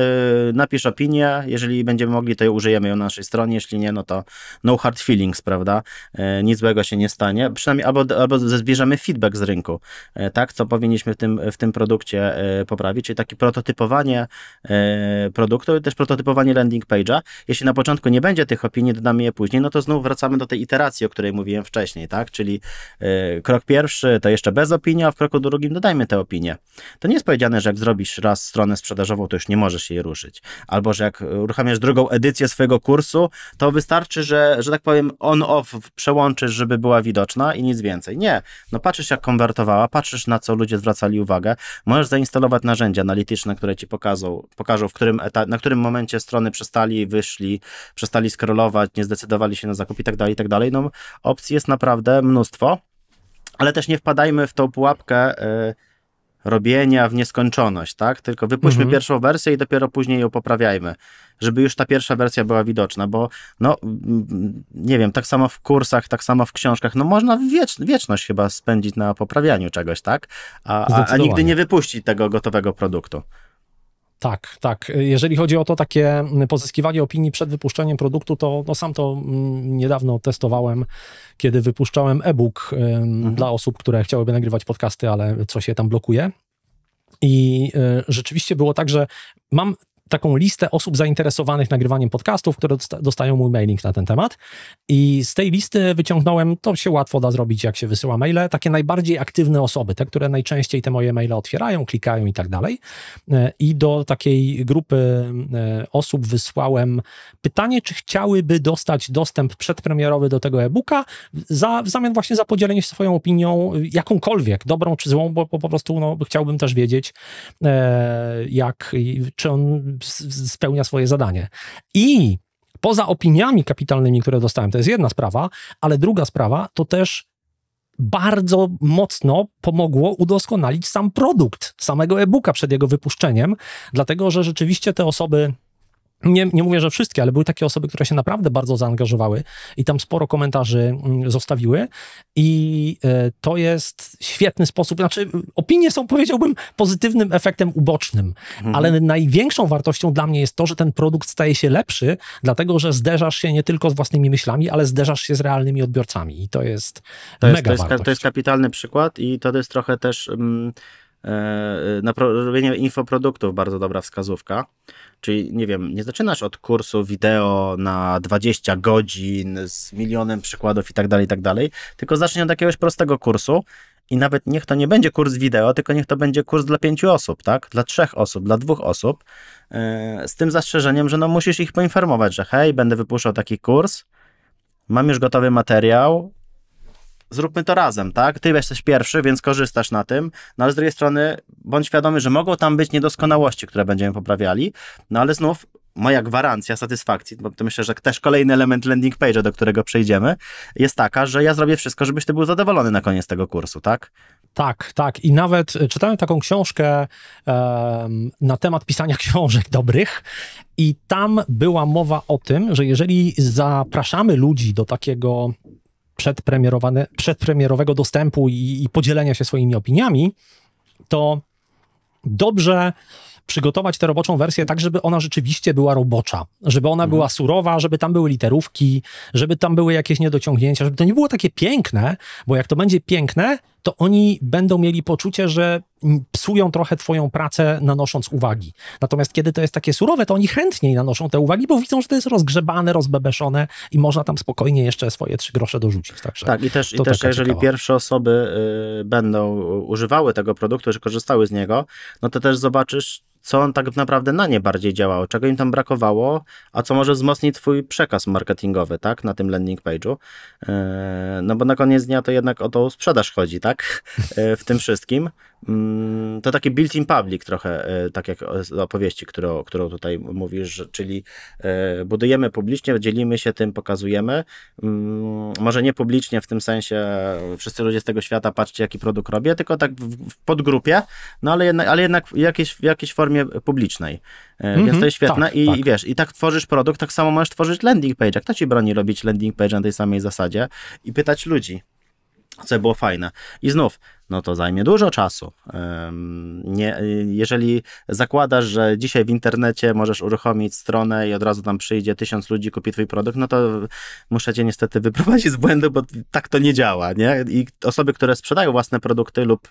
napisz opinię. Jeżeli będziemy mogli, to użyjemy ją na naszej stronie. Jeśli nie, no to no hard feelings, prawda? Y, nic złego się nie stanie. Przynajmniej albo, albo zbierzemy feedback z rynku, y, tak? Co powinniśmy w tym, w tym produkcie poprawić. Czyli takie prototypowanie produktu, też prototypowanie landing page'a. Jeśli na początku nie będzie tych opinii, dodamy je później, no to znów wracamy do tej iteracji, o której mówiłem wcześniej, tak? Czyli krok pierwszy to jeszcze bez opinii, a w kroku drugim dodajmy te opinie. To nie jest powiedziane, że jak zrobisz raz stronę sprzedażową, to już nie możesz jej ruszyć. Albo, że jak uruchamiasz drugą edycję swojego kursu, to wystarczy, że, że tak powiem, on-off przełączysz, żeby była widoczna i nic więcej. Nie. No patrzysz, jak konwertowała, patrzysz, na co ludzie zwracali uwagę. Możesz zainstalować narzędzia analityczne, które ci pokażą, pokażą w którym na którym momencie strony przestali, wyszli, przestali scrollować, nie zdecydowali się na zakup i tak dalej, i tak dalej. No opcji jest naprawdę mnóstwo, ale też nie wpadajmy w tą pułapkę... Yy, robienia w nieskończoność, tak? Tylko wypuśćmy mhm. pierwszą wersję i dopiero później ją poprawiajmy, żeby już ta pierwsza wersja była widoczna, bo no, nie wiem, tak samo w kursach, tak samo w książkach, no można wiecz, wieczność chyba spędzić na poprawianiu czegoś, tak? A, a, a nigdy nie wypuścić tego gotowego produktu. Tak, tak. Jeżeli chodzi o to takie mm, pozyskiwanie opinii przed wypuszczeniem produktu, to no, sam to mm, niedawno testowałem, kiedy wypuszczałem e-book mhm. dla osób, które chciałyby nagrywać podcasty, ale coś się tam blokuje. I y, rzeczywiście było tak, że mam taką listę osób zainteresowanych nagrywaniem podcastów, które dostają mój mailing na ten temat. I z tej listy wyciągnąłem, to się łatwo da zrobić, jak się wysyła maile, takie najbardziej aktywne osoby, te, które najczęściej te moje maile otwierają, klikają i tak dalej. E, I do takiej grupy e, osób wysłałem pytanie, czy chciałyby dostać dostęp przedpremierowy do tego e-booka, za, w zamian właśnie za podzielenie się swoją opinią, jakąkolwiek, dobrą czy złą, bo, bo po prostu no, chciałbym też wiedzieć, e, jak, czy on spełnia swoje zadanie. I poza opiniami kapitalnymi, które dostałem, to jest jedna sprawa, ale druga sprawa to też bardzo mocno pomogło udoskonalić sam produkt, samego e-booka przed jego wypuszczeniem, dlatego że rzeczywiście te osoby nie, nie mówię, że wszystkie, ale były takie osoby, które się naprawdę bardzo zaangażowały i tam sporo komentarzy mm, zostawiły. I e, to jest świetny sposób. Znaczy, opinie są, powiedziałbym, pozytywnym efektem ubocznym, mhm. ale największą wartością dla mnie jest to, że ten produkt staje się lepszy, dlatego że zderzasz się nie tylko z własnymi myślami, ale zderzasz się z realnymi odbiorcami. I to jest, to jest mega to jest, wartość. To jest kapitalny przykład i to jest trochę też. Um E, e, na robienie infoproduktów bardzo dobra wskazówka. Czyli nie wiem, nie zaczynasz od kursu wideo na 20 godzin z milionem przykładów i tak dalej, i tak dalej, tylko zacznij od jakiegoś prostego kursu i nawet niech to nie będzie kurs wideo, tylko niech to będzie kurs dla pięciu osób, tak? Dla trzech osób, dla dwóch osób, e, z tym zastrzeżeniem, że no musisz ich poinformować, że hej, będę wypuszczał taki kurs, mam już gotowy materiał, zróbmy to razem, tak? Ty jesteś pierwszy, więc korzystasz na tym, no ale z drugiej strony bądź świadomy, że mogą tam być niedoskonałości, które będziemy poprawiali, no ale znów moja gwarancja satysfakcji, bo to myślę, że też kolejny element landing page'a, do którego przejdziemy, jest taka, że ja zrobię wszystko, żebyś ty był zadowolony na koniec tego kursu, tak? Tak, tak. I nawet e, czytałem taką książkę um, na temat pisania książek dobrych, i tam była mowa o tym, że jeżeli zapraszamy ludzi do takiego przedpremierowane, przedpremierowego dostępu i, i podzielenia się swoimi opiniami, to dobrze przygotować tę roboczą wersję tak, żeby ona rzeczywiście była robocza, żeby ona mhm. była surowa, żeby tam były literówki, żeby tam były jakieś niedociągnięcia, żeby to nie było takie piękne, bo jak to będzie piękne, to oni będą mieli poczucie, że psują trochę twoją pracę, nanosząc uwagi. Natomiast kiedy to jest takie surowe, to oni chętniej nanoszą te uwagi, bo widzą, że to jest rozgrzebane, rozbebeszone i można tam spokojnie jeszcze swoje trzy grosze dorzucić. Także tak, i też, i też jeżeli ciekawa. pierwsze osoby y, będą używały tego produktu, czy korzystały z niego, no to też zobaczysz, co on tak naprawdę na nie bardziej działało, czego im tam brakowało, a co może wzmocni twój przekaz marketingowy, tak, na tym landing page'u. E, no bo na koniec dnia to jednak o tą sprzedaż chodzi, tak, e, w tym wszystkim. Mm, to taki built-in public trochę, e, tak jak opowieści, którą, którą tutaj mówisz, czyli e, budujemy publicznie, dzielimy się tym, pokazujemy. Mm, może nie publicznie w tym sensie, wszyscy ludzie z tego świata, patrzcie jaki produkt robię, tylko tak w podgrupie, no ale jednak, ale jednak w, jakiejś, w jakiejś formie publicznej. Mm -hmm. Więc mhm, to jest świetne tak, i, tak. wiesz, i tak tworzysz produkt, tak samo możesz tworzyć landing page. Kto ci broni robić landing page na tej samej zasadzie i pytać ludzi? co było fajne. I znów, no to zajmie dużo czasu. Nie, jeżeli zakładasz, że dzisiaj w internecie możesz uruchomić stronę i od razu tam przyjdzie tysiąc ludzi, kupi twój produkt, no to muszę cię niestety wyprowadzić z błędu, bo tak to nie działa, nie? I osoby, które sprzedają własne produkty lub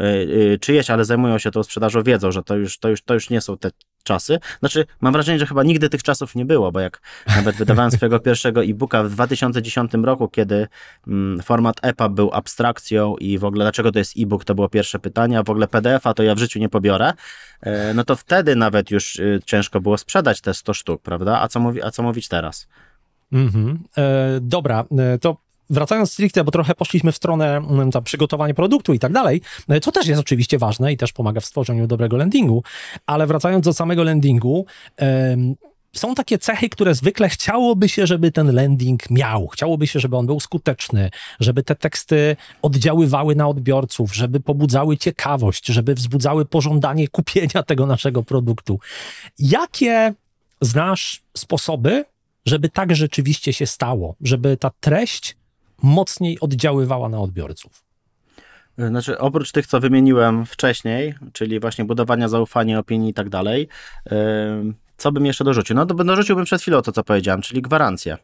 y, y, czyjeś, ale zajmują się tą sprzedażą, wiedzą, że to już, to już, to już nie są te czasy. Znaczy, mam wrażenie, że chyba nigdy tych czasów nie było, bo jak nawet wydawałem swojego pierwszego e-booka w 2010 roku, kiedy mm, format EPUB był abstrakcją i w ogóle dlaczego to jest e-book, to było pierwsze pytanie, a w ogóle PDF-a to ja w życiu nie pobiorę, e, no to wtedy nawet już e, ciężko było sprzedać te 100 sztuk, prawda? A co, mówi, a co mówić teraz? Mhm. E, dobra, e, to wracając stricte, bo trochę poszliśmy w stronę mm, tam, przygotowania produktu i tak dalej, e, co też jest oczywiście ważne i też pomaga w stworzeniu dobrego landingu, ale wracając do samego landingu, um, są takie cechy, które zwykle chciałoby się, żeby ten landing miał, chciałoby się, żeby on był skuteczny, żeby te teksty oddziaływały na odbiorców, żeby pobudzały ciekawość, żeby wzbudzały pożądanie kupienia tego naszego produktu. Jakie znasz sposoby, żeby tak rzeczywiście się stało, żeby ta treść mocniej oddziaływała na odbiorców? E, znaczy, oprócz tych, co wymieniłem wcześniej, czyli właśnie budowania zaufania, opinii i tak dalej, e, co bym jeszcze dorzucił? No, dorzuciłbym przed chwilą to, co powiedziałem, czyli gwarancję.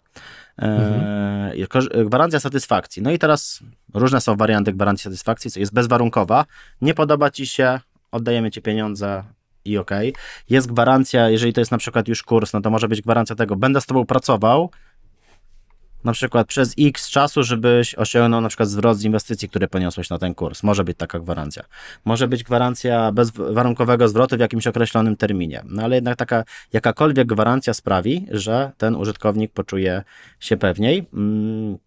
E, mhm. Gwarancja satysfakcji. No i teraz różne są warianty gwarancji satysfakcji, co jest bezwarunkowa. Nie podoba ci się, oddajemy ci pieniądze, i ok. Jest gwarancja, jeżeli to jest na przykład już kurs, no to może być gwarancja tego, będę z tobą pracował, na przykład przez x czasu, żebyś osiągnął na przykład zwrot z inwestycji, które poniosłeś na ten kurs. Może być taka gwarancja. Może być gwarancja bezwarunkowego zwrotu w jakimś określonym terminie. No ale jednak taka jakakolwiek gwarancja sprawi, że ten użytkownik poczuje się pewniej. Mm.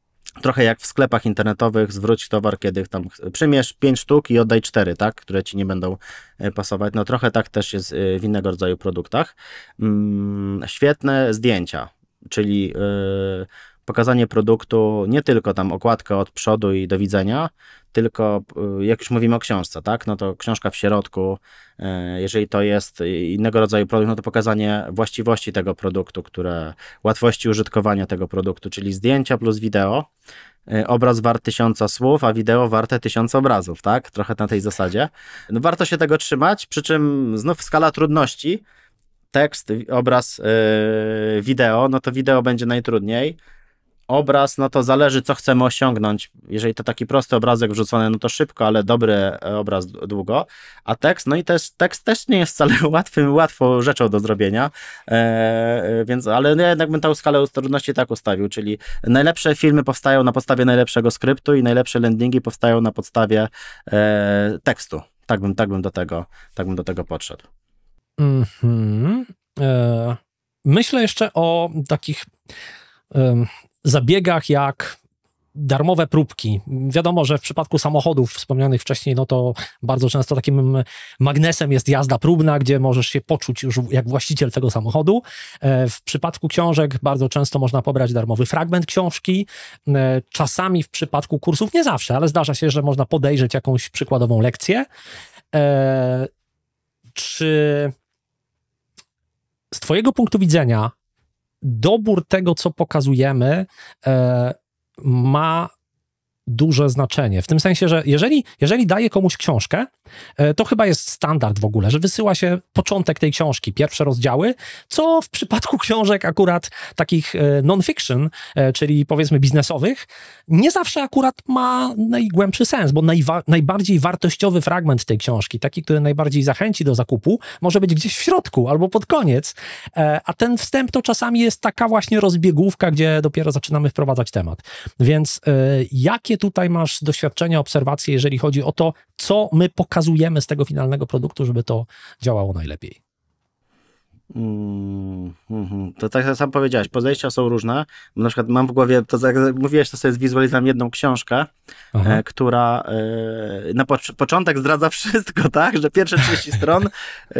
Trochę jak w sklepach internetowych, zwróć towar, kiedy tam przymiesz 5 sztuk i oddaj 4, tak, które ci nie będą e, pasować. No trochę tak też jest e, w innego rodzaju produktach. Mm, świetne zdjęcia, czyli yy, pokazanie produktu, nie tylko tam okładkę od przodu i do widzenia, tylko y, jak już mówimy o książce, tak, no to książka w środku, y, jeżeli to jest innego rodzaju produkt, no to pokazanie właściwości tego produktu, które, łatwości użytkowania tego produktu, czyli zdjęcia plus wideo, y, obraz wart tysiąca słów, a wideo warte tysiąca obrazów, tak, trochę na tej zasadzie. No warto się tego trzymać, przy czym znów skala trudności, tekst, obraz, yy, wideo, no to wideo będzie najtrudniej, obraz, no to zależy, co chcemy osiągnąć. Jeżeli to taki prosty obrazek wrzucony, no to szybko, ale dobry e, obraz długo. A tekst, no i też tekst też nie jest wcale łatwym, łatwą rzeczą do zrobienia, e, e więc, ale no ja jednak bym tą skalę trudności tak ustawił, czyli najlepsze filmy powstają na podstawie najlepszego skryptu i najlepsze landingi powstają na podstawie e, tekstu. Tak bym, tak bym do tego, tak bym do tego podszedł. Mhm. E, myślę jeszcze o takich zabiegach jak darmowe próbki. Wiadomo, że w przypadku samochodów wspomnianych wcześniej, no to bardzo często takim magnesem jest jazda próbna, gdzie możesz się poczuć już jak właściciel tego samochodu. E, w przypadku książek bardzo często można pobrać darmowy fragment książki. E, czasami w przypadku kursów, nie zawsze, ale zdarza się, że można podejrzeć jakąś przykładową lekcję. E, czy z Twojego punktu widzenia dobór tego, co pokazujemy, e, ma duże znaczenie. W tym sensie, że jeżeli, jeżeli daje komuś książkę, e, to chyba jest standard w ogóle, że wysyła się początek tej książki, pierwsze rozdziały, co w przypadku książek akurat takich e, non-fiction, e, czyli powiedzmy biznesowych, nie zawsze akurat ma najgłębszy sens, bo najwa- najbardziej wartościowy fragment tej książki, taki, który najbardziej zachęci do zakupu, może być gdzieś w środku albo pod koniec, a ten wstęp to czasami jest taka właśnie rozbiegówka, gdzie dopiero zaczynamy wprowadzać temat. Więc jakie tutaj masz doświadczenia, obserwacje, jeżeli chodzi o to, co my pokazujemy z tego finalnego produktu, żeby to działało najlepiej? Mm, mhm. to tak jak sam powiedziałeś, podejścia są różne. Na przykład mam w głowie, to tak jak mówiłeś, to sobie zwizualizowałem jedną książkę, e, która e, na początek zdradza wszystko, tak? Że pierwsze 30 stron e,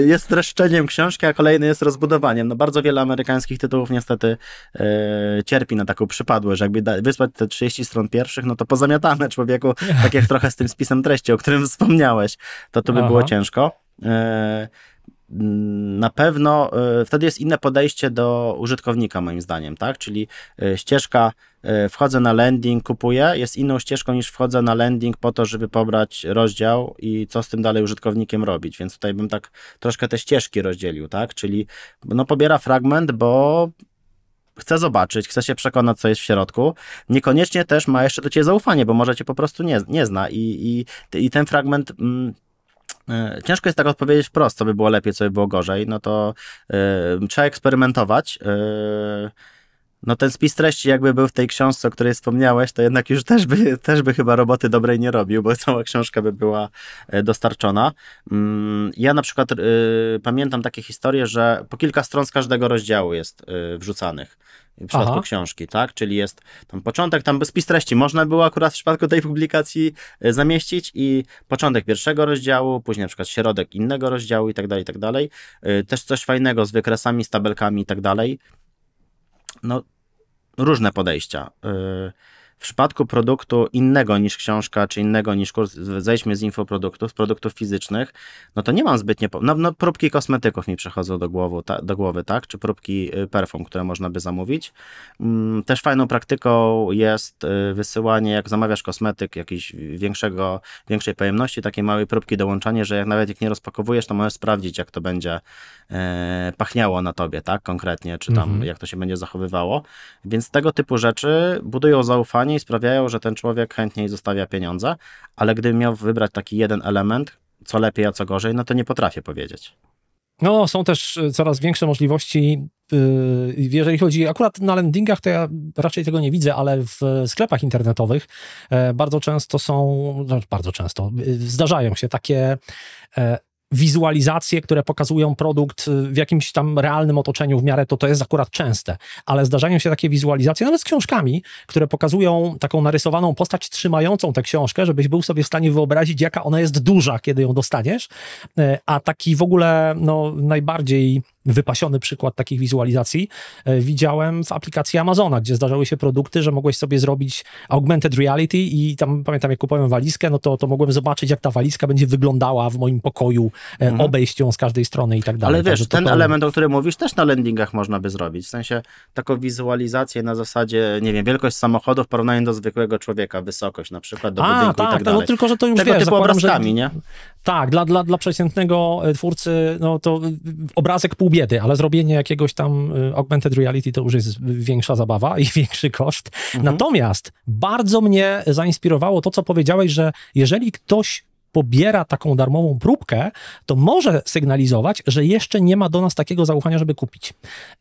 jest streszczeniem książki, a kolejny jest rozbudowaniem. No bardzo wiele amerykańskich tytułów niestety cierpi na taką przypadłość, że jakby wysłać te 30 stron pierwszych, no to pozamiatane człowieku, tak jak trochę z tym spisem treści, o którym wspomniałeś, to tu by Aha. było ciężko na pewno y, wtedy jest inne podejście do użytkownika, moim zdaniem, tak? Czyli y, ścieżka y, wchodzę na landing, kupuję, jest inną ścieżką niż wchodzę na landing po to, żeby pobrać rozdział i co z tym dalej użytkownikiem robić. Więc tutaj bym tak troszkę te ścieżki rozdzielił, tak? Czyli no pobiera fragment, bo chce zobaczyć, chce się przekonać, co jest w środku, niekoniecznie też ma jeszcze do Ciebie zaufanie, bo może Cię po prostu nie, nie zna i, i, i ten fragment... Mm, E, ciężko jest tak odpowiedzieć wprost, co by było lepiej, co by było gorzej. No to e, trzeba eksperymentować. E, no ten spis treści jakby był w tej książce, o której wspomniałeś, to jednak już też by, też by chyba roboty dobrej nie robił, bo cała książka by była e, dostarczona. Mm, ja na przykład y, pamiętam takie historie, że po kilka stron z każdego rozdziału jest y, wrzucanych w przypadku Aha. książki, tak? Czyli jest tam początek, tam spis treści można było akurat w przypadku tej publikacji e, zamieścić i początek pierwszego rozdziału, później na przykład środek innego rozdziału i tak dalej, i tak dalej. E, też coś fajnego z wykresami, z tabelkami i tak dalej no, różne podejścia. Yy, w przypadku produktu innego niż książka, czy innego niż kurs, zejdźmy z infoproduktów, z produktów fizycznych, no to nie mam zbytnie. No, no próbki kosmetyków mi przychodzą do głowy, ta, do głowy, tak? Czy próbki y, perfum, które można by zamówić. Mm, też fajną praktyką jest y, wysyłanie, jak zamawiasz kosmetyk jakiejś większego, większej pojemności, takiej małej próbki dołączanie, że jak nawet jak nie rozpakowujesz, to możesz sprawdzić, jak to będzie e, pachniało na tobie, tak? Konkretnie, czy tam, mhm. jak to się będzie zachowywało. Więc tego typu rzeczy budują zaufanie taniej sprawiają, że ten człowiek chętniej zostawia pieniądze, ale gdybym miał wybrać taki jeden element, co lepiej, a co gorzej, no to nie potrafię powiedzieć. No, są też e, coraz większe możliwości. E, jeżeli chodzi akurat na landingach, to ja raczej tego nie widzę, ale w sklepach internetowych e, bardzo często są, no, bardzo często zdarzają się takie wizualizacje, które pokazują produkt y, w jakimś tam realnym otoczeniu w miarę, to to jest akurat częste, ale zdarzają się takie wizualizacje, nawet z książkami, które pokazują taką narysowaną postać trzymającą tę książkę, żebyś był sobie w stanie wyobrazić, jaka ona jest duża, kiedy ją dostaniesz, e, a taki w ogóle no, najbardziej wypasiony przykład takich wizualizacji e, widziałem w aplikacji Amazona, gdzie zdarzały się produkty, że mogłeś sobie zrobić augmented reality i tam pamiętam, jak kupowałem walizkę, no to, to mogłem zobaczyć, jak ta walizka będzie wyglądała w moim pokoju, e, mhm. obejść ją z każdej strony i tak dalej. Ale wiesz, ten to... element, o którym mówisz, też na landingach można by zrobić. W sensie taką wizualizację na zasadzie, nie wiem, wielkość samochodu w porównaniu do zwykłego człowieka, wysokość na przykład do A, budynku tak, i tak, tak no dalej. No, tylko, że to już Tego wiesz, typu obrazkami, że... nie? Tak, dla, dla, dla przeciętnego e, twórcy, no to obrazek pół biedy, ale zrobienie jakiegoś tam y, augmented reality to już jest większa zabawa i większy koszt. Mhm. Natomiast bardzo mnie zainspirowało to, co powiedziałeś, że jeżeli ktoś pobiera taką darmową próbkę, to może sygnalizować, że jeszcze nie ma do nas takiego zaufania, żeby kupić.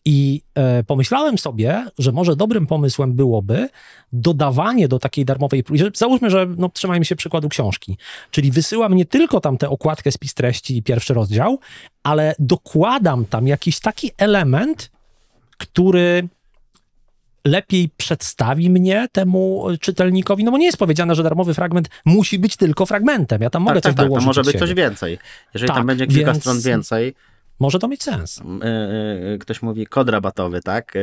I e, pomyślałem sobie, że może dobrym pomysłem byłoby dodawanie do takiej darmowej próbki. Załóżmy, że no, trzymajmy się przykładu książki. Czyli wysyłam nie tylko tam tę okładkę, spis treści i pierwszy rozdział, ale dokładam tam jakiś taki element, który lepiej przedstawi mnie temu e, czytelnikowi, no bo nie jest powiedziane, że darmowy fragment musi być tylko fragmentem. Ja tam tak, mogę tak, coś tak, dołożyć. Tak, to może być coś więcej. Jeżeli tak, tam będzie kilka więc... stron więcej, może to mieć sens. E, e, ktoś mówi kod rabatowy, tak? E,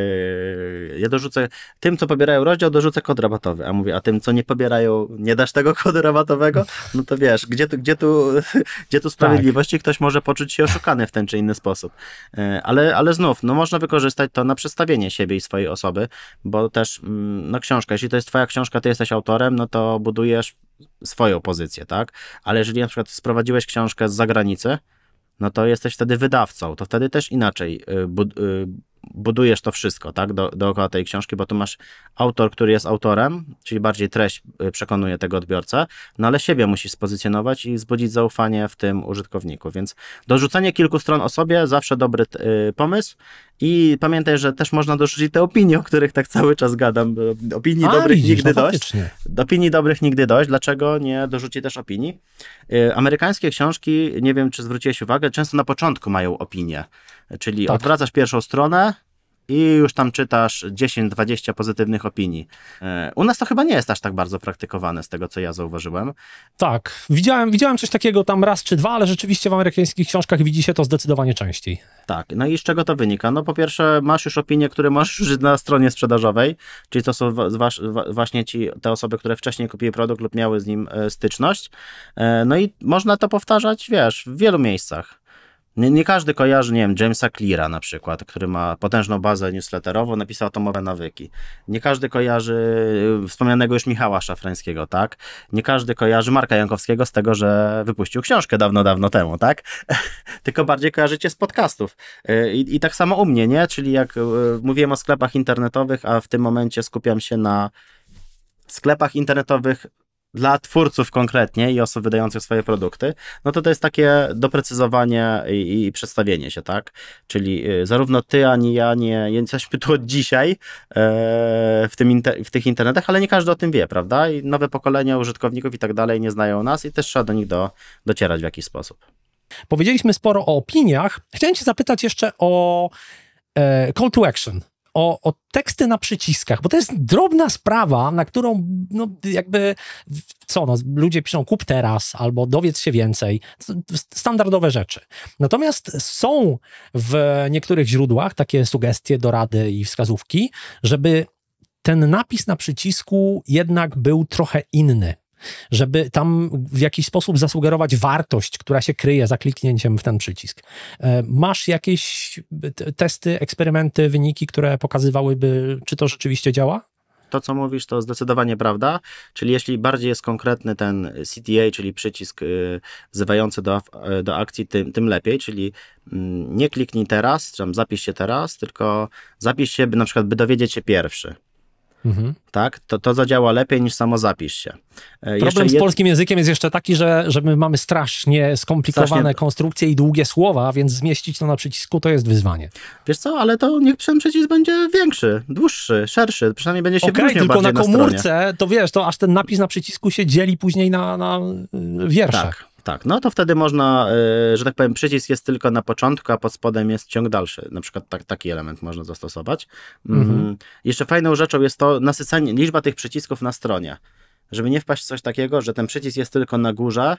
ja dorzucę, tym co pobierają rozdział, dorzucę kod rabatowy. A mówię, a tym co nie pobierają, nie dasz tego kodu rabatowego? No to wiesz, gdzie tu, gdzie tu, gdzie tu sprawiedliwość tak. i ktoś może poczuć się oszukany w ten czy inny sposób. Ale, ale znów, no można wykorzystać to na przedstawienie siebie i swojej osoby, bo też, mm, no książka, jeśli to jest twoja książka, ty jesteś autorem, no to budujesz swoją pozycję, tak? Ale jeżeli na przykład sprowadziłeś książkę z zagranicy, no to jesteś wtedy wydawcą, to wtedy też inaczej y, y, budujesz to wszystko, tak, do, dookoła tej książki, bo tu masz autor, który jest autorem, czyli bardziej treść y, przekonuje tego odbiorcę, no ale siebie musisz spozycjonować i wzbudzić zaufanie w tym użytkowniku, więc dorzucenie kilku stron o sobie zawsze dobry y, pomysł i pamiętaj, że też można dorzucić te opinie, o których tak cały czas gadam, opinii A, dobrych widzisz, nigdy no, dość, opinii dobrych nigdy dość, dlaczego nie dorzuci też opinii? Y, amerykańskie książki, nie wiem, czy zwróciłeś uwagę, często na początku mają opinię, Czyli tak. odwracasz pierwszą stronę i już tam czytasz 10-20 pozytywnych opinii. E, u nas to chyba nie jest aż tak bardzo praktykowane, z tego co ja zauważyłem. Tak, widziałem, widziałem coś takiego tam raz czy dwa, ale rzeczywiście w amerykańskich książkach widzi się to zdecydowanie częściej. Tak, no i z czego to wynika? No po pierwsze, masz już opinie, które masz już na stronie sprzedażowej, czyli to są właśnie ci, te osoby, które wcześniej kupiły produkt lub miały z nim e, styczność. E, no i można to powtarzać, wiesz, w wielu miejscach. Nie, nie, każdy kojarzy, nie wiem, Jamesa Cleara na przykład, który ma potężną bazę newsletterową, napisał Atomowe Nawyki. Nie każdy kojarzy y, wspomnianego już Michała Szafrańskiego, tak? Nie każdy kojarzy Marka Jankowskiego z tego, że wypuścił książkę dawno, dawno temu, tak? Tylko bardziej kojarzycie z podcastów. Y, I, I, tak samo u mnie, nie? Czyli jak y, mówiłem o sklepach internetowych, a w tym momencie skupiam się na sklepach internetowych dla twórców konkretnie i osób wydających swoje produkty, no to to jest takie doprecyzowanie i, i przedstawienie się, tak? Czyli y, zarówno ty, ani ja nie, jesteśmy tu od dzisiaj e, w, tym inter, w tych internetach, ale nie każdy o tym wie, prawda? I nowe pokolenia użytkowników i tak dalej nie znają nas i też trzeba do nich do, docierać w jakiś sposób. Powiedzieliśmy sporo o opiniach. Chciałem cię zapytać jeszcze o e, call to action o, o teksty na przyciskach, bo to jest drobna sprawa, na którą no, jakby co, no, ludzie piszą kup teraz albo dowiedz się więcej, standardowe rzeczy. Natomiast są w niektórych źródłach takie sugestie, dorady i wskazówki, żeby ten napis na przycisku jednak był trochę inny żeby tam w jakiś sposób zasugerować wartość, która się kryje za kliknięciem w ten przycisk. E, masz jakieś testy, eksperymenty, wyniki, które pokazywałyby, czy to rzeczywiście działa? To, co mówisz, to zdecydowanie prawda. Czyli jeśli bardziej jest konkretny ten CTA, czyli przycisk y, wzywający do, y, do akcji, tym, tym lepiej. Czyli mm, nie kliknij teraz, czy tam zapisz się teraz, tylko zapisz się, by na przykład by dowiedzieć się pierwszy. Mhm. Tak? To, to zadziała lepiej niż samo zapisz się. E, Problem jeszcze z jed... polskim językiem jest jeszcze taki, że, że my mamy strasznie skomplikowane strasznie... konstrukcje i długie słowa, więc zmieścić to na przycisku to jest wyzwanie. Wiesz co, ale to niech przynajmniej przycisk będzie większy, dłuższy, szerszy, przynajmniej będzie się okay, wyróżniał tylko na komórce, na to wiesz, to aż ten napis na przycisku się dzieli później na, na y, wierszach. Tak tak. No to wtedy można, e, że tak powiem, przycisk jest tylko na początku, a pod spodem jest ciąg dalszy. Na przykład tak, taki element można zastosować. Mhm. mhm. Jeszcze fajną rzeczą jest to nasycenie liczba tych przycisków na stronie. Żeby nie wpaść w coś takiego, że ten przycisk jest tylko na górze,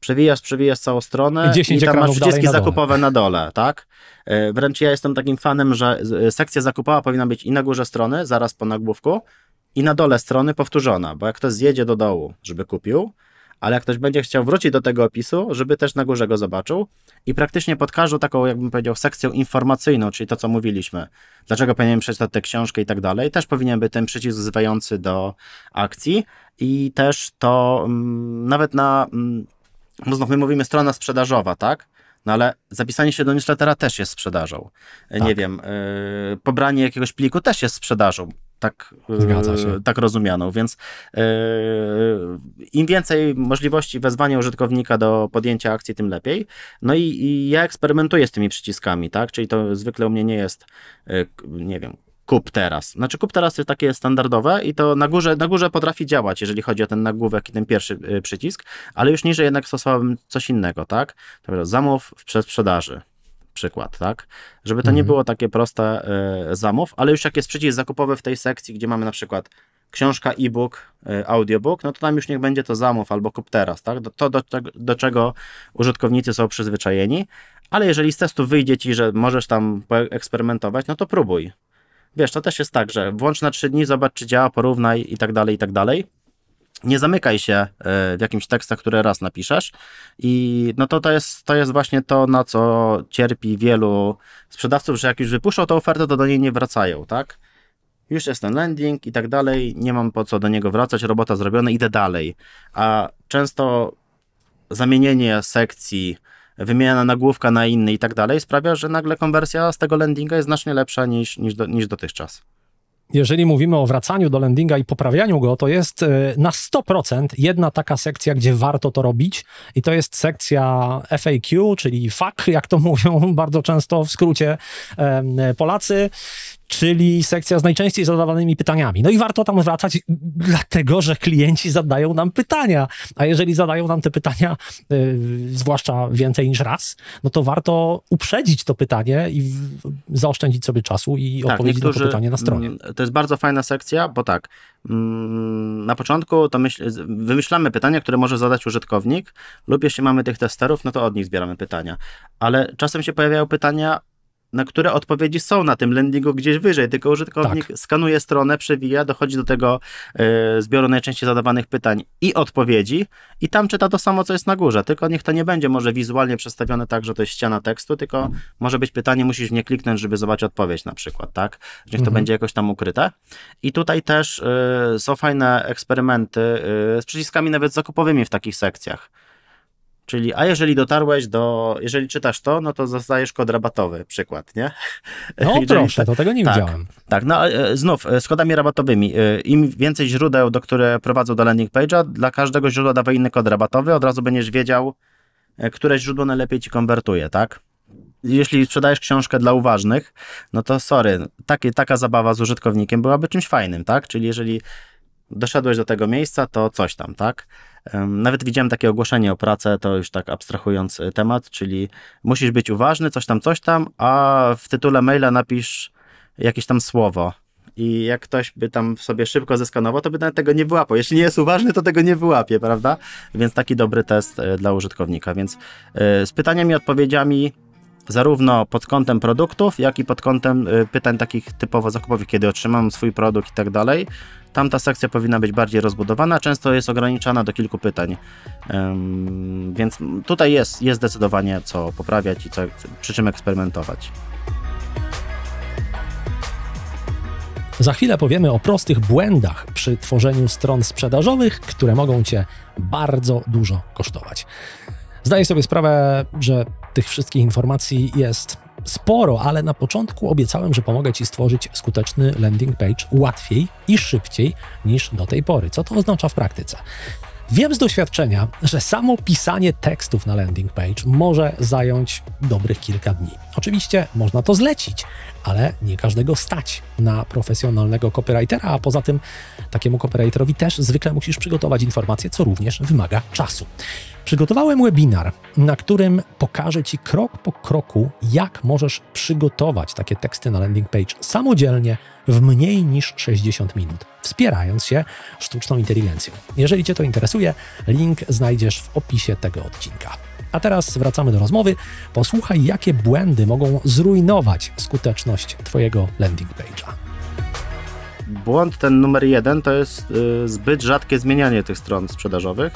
przewijasz, przewijasz całą stronę i, i tam masz przyciski na zakupowe na dole, tak? E, wręcz ja jestem takim fanem, że e, sekcja zakupowa powinna być i na górze strony, zaraz po nagłówku, i na dole strony powtórzona, bo jak ktoś zjedzie do dołu, żeby kupił, ale jak ktoś będzie chciał wrócić do tego opisu, żeby też na górze go zobaczył i praktycznie pod każdą taką, jakbym powiedział, sekcją informacyjną, czyli to, co mówiliśmy, dlaczego powinienem przeczytać tę książkę i tak dalej, też powinien być ten przycisk wzywający do akcji i też to m, mm, nawet na, m, mm, no znów my mówimy strona sprzedażowa, tak? No ale zapisanie się do newslettera też jest sprzedażą. Tak. Nie wiem, y, pobranie jakiegoś pliku też jest sprzedażą tak, e, tak rozumianą. Więc e, im więcej możliwości wezwania użytkownika do podjęcia akcji, tym lepiej. No i, i ja eksperymentuję z tymi przyciskami, tak? Czyli to zwykle u mnie nie jest, e, nie wiem, kup teraz. Znaczy kup teraz jest takie standardowe i to na górze, na górze potrafi działać, jeżeli chodzi o ten nagłówek i ten pierwszy przycisk, ale już niżej jednak stosowałbym coś innego, tak? Zamów w przedsprzedaży przykład, tak? Żeby to nie mhm. było takie proste e, zamów, ale już jak jest przycisk zakupowy w tej sekcji, gdzie mamy na przykład książka, e-book, e, audiobook, no to tam już niech będzie to zamów albo kup teraz, tak? To, do, do, do czego użytkownicy są przyzwyczajeni, ale jeżeli z testu wyjdzie ci, że możesz tam eksperymentować, no to próbuj. Wiesz, to też jest tak, że włącz na 3 dni, zobacz czy działa, porównaj i tak dalej, i tak dalej nie zamykaj się e, w jakimś tekstach, które raz napiszesz. I no to, to, jest, to jest właśnie to, na co cierpi wielu sprzedawców, że jak już wypuszczą tę ofertę, to do niej nie wracają, tak? Już jest ten landing i tak dalej, nie mam po co do niego wracać, robota zrobiona, idę dalej. A często zamienienie sekcji, wymiana nagłówka na inny i tak dalej sprawia, że nagle konwersja z tego landinga jest znacznie lepsza niż, niż, do, niż dotychczas jeżeli mówimy o wracaniu do landinga i poprawianiu go, to jest e, na 100% jedna taka sekcja, gdzie warto to robić i to jest sekcja FAQ, czyli FAQ, jak to mówią bardzo często w skrócie Polacy czyli sekcja z najczęściej zadawanymi pytaniami. No i warto tam wracać, dlatego że klienci zadają nam pytania, a jeżeli zadają nam te pytania, y, zwłaszcza więcej niż raz, no to warto uprzedzić to pytanie i zaoszczędzić sobie czasu i tak, odpowiedzieć na to pytanie na stronie. Mm, to jest bardzo fajna sekcja, bo tak, mm, na początku to myśl, wymyślamy pytania, które może zadać użytkownik lub jeśli mamy tych testerów, no to od nich zbieramy pytania. Ale czasem się pojawiają pytania na które odpowiedzi są na tym landingu gdzieś wyżej, tylko użytkownik tak. skanuje stronę, przewija, dochodzi do tego y, zbioru najczęściej zadawanych pytań i odpowiedzi i tam czyta to samo, co jest na górze, tylko niech to nie będzie może wizualnie przedstawione tak, że to jest ściana tekstu, tylko może być pytanie, musisz w nie kliknąć, żeby zobaczyć odpowiedź na przykład, tak? Niech to mhm. będzie jakoś tam ukryte. I tutaj też y, są fajne eksperymenty y, z przyciskami nawet zakupowymi w takich sekcjach Czyli, a jeżeli dotarłeś do, jeżeli czytasz to, no to zostajesz kod rabatowy, przykład, nie? No jeżeli, proszę, to tego nie tak, widziałem. Tak, no e, e, znów, z e, kodami rabatowymi, im więcej źródeł, do które prowadzą do landing page'a, dla każdego źródła dawaj inny kod rabatowy, od razu będziesz wiedział, które źródło najlepiej ci konwertuje, tak? Jeśli sprzedajesz książkę dla uważnych, no to sorry, taka zabawa z użytkownikiem byłaby czymś fajnym, tak? Czyli jeżeli doszedłeś do tego miejsca, to coś tam, tak? Nawet widziałem takie ogłoszenie o pracę, to już tak abstrahując y, temat, czyli musisz być uważny, coś tam, coś tam, a w tytule maila napisz jakieś tam słowo. I jak ktoś by tam sobie szybko zeskanował, to by nawet tego nie wyłapał. Jeśli nie jest uważny, to tego nie wyłapie, prawda? Więc taki dobry test y, dla użytkownika. Więc y, z pytaniami, odpowiedziami zarówno pod kątem produktów, jak i pod kątem y, pytań takich typowo zakupowych, kiedy otrzymam swój produkt i tak dalej. Tam ta sekcja powinna być bardziej rozbudowana, często jest ograniczana do kilku pytań. Um, więc tutaj jest, jest zdecydowanie co poprawiać i co, przy czym eksperymentować. Za chwilę powiemy o prostych błędach przy tworzeniu stron sprzedażowych, które mogą Cię bardzo dużo kosztować. Zdaję sobie sprawę, że tych wszystkich informacji jest sporo, ale na początku obiecałem, że pomogę Ci stworzyć skuteczny landing page łatwiej i szybciej niż do tej pory. Co to oznacza w praktyce? Wiem z doświadczenia, że samo pisanie tekstów na landing page może zająć dobrych kilka dni. Oczywiście można to zlecić, ale nie każdego stać na profesjonalnego copywritera, a poza tym takiemu copywriterowi też zwykle musisz przygotować informacje, co również wymaga czasu. Przygotowałem webinar, na którym pokażę Ci krok po kroku, jak możesz przygotować takie teksty na landing page samodzielnie w mniej niż 60 minut, wspierając się sztuczną inteligencją. Jeżeli Cię to interesuje, link znajdziesz w opisie tego odcinka. A teraz wracamy do rozmowy. Posłuchaj, jakie błędy mogą zrujnować skuteczność Twojego landing page'a. Błąd ten numer jeden to jest y, zbyt rzadkie zmienianie tych stron sprzedażowych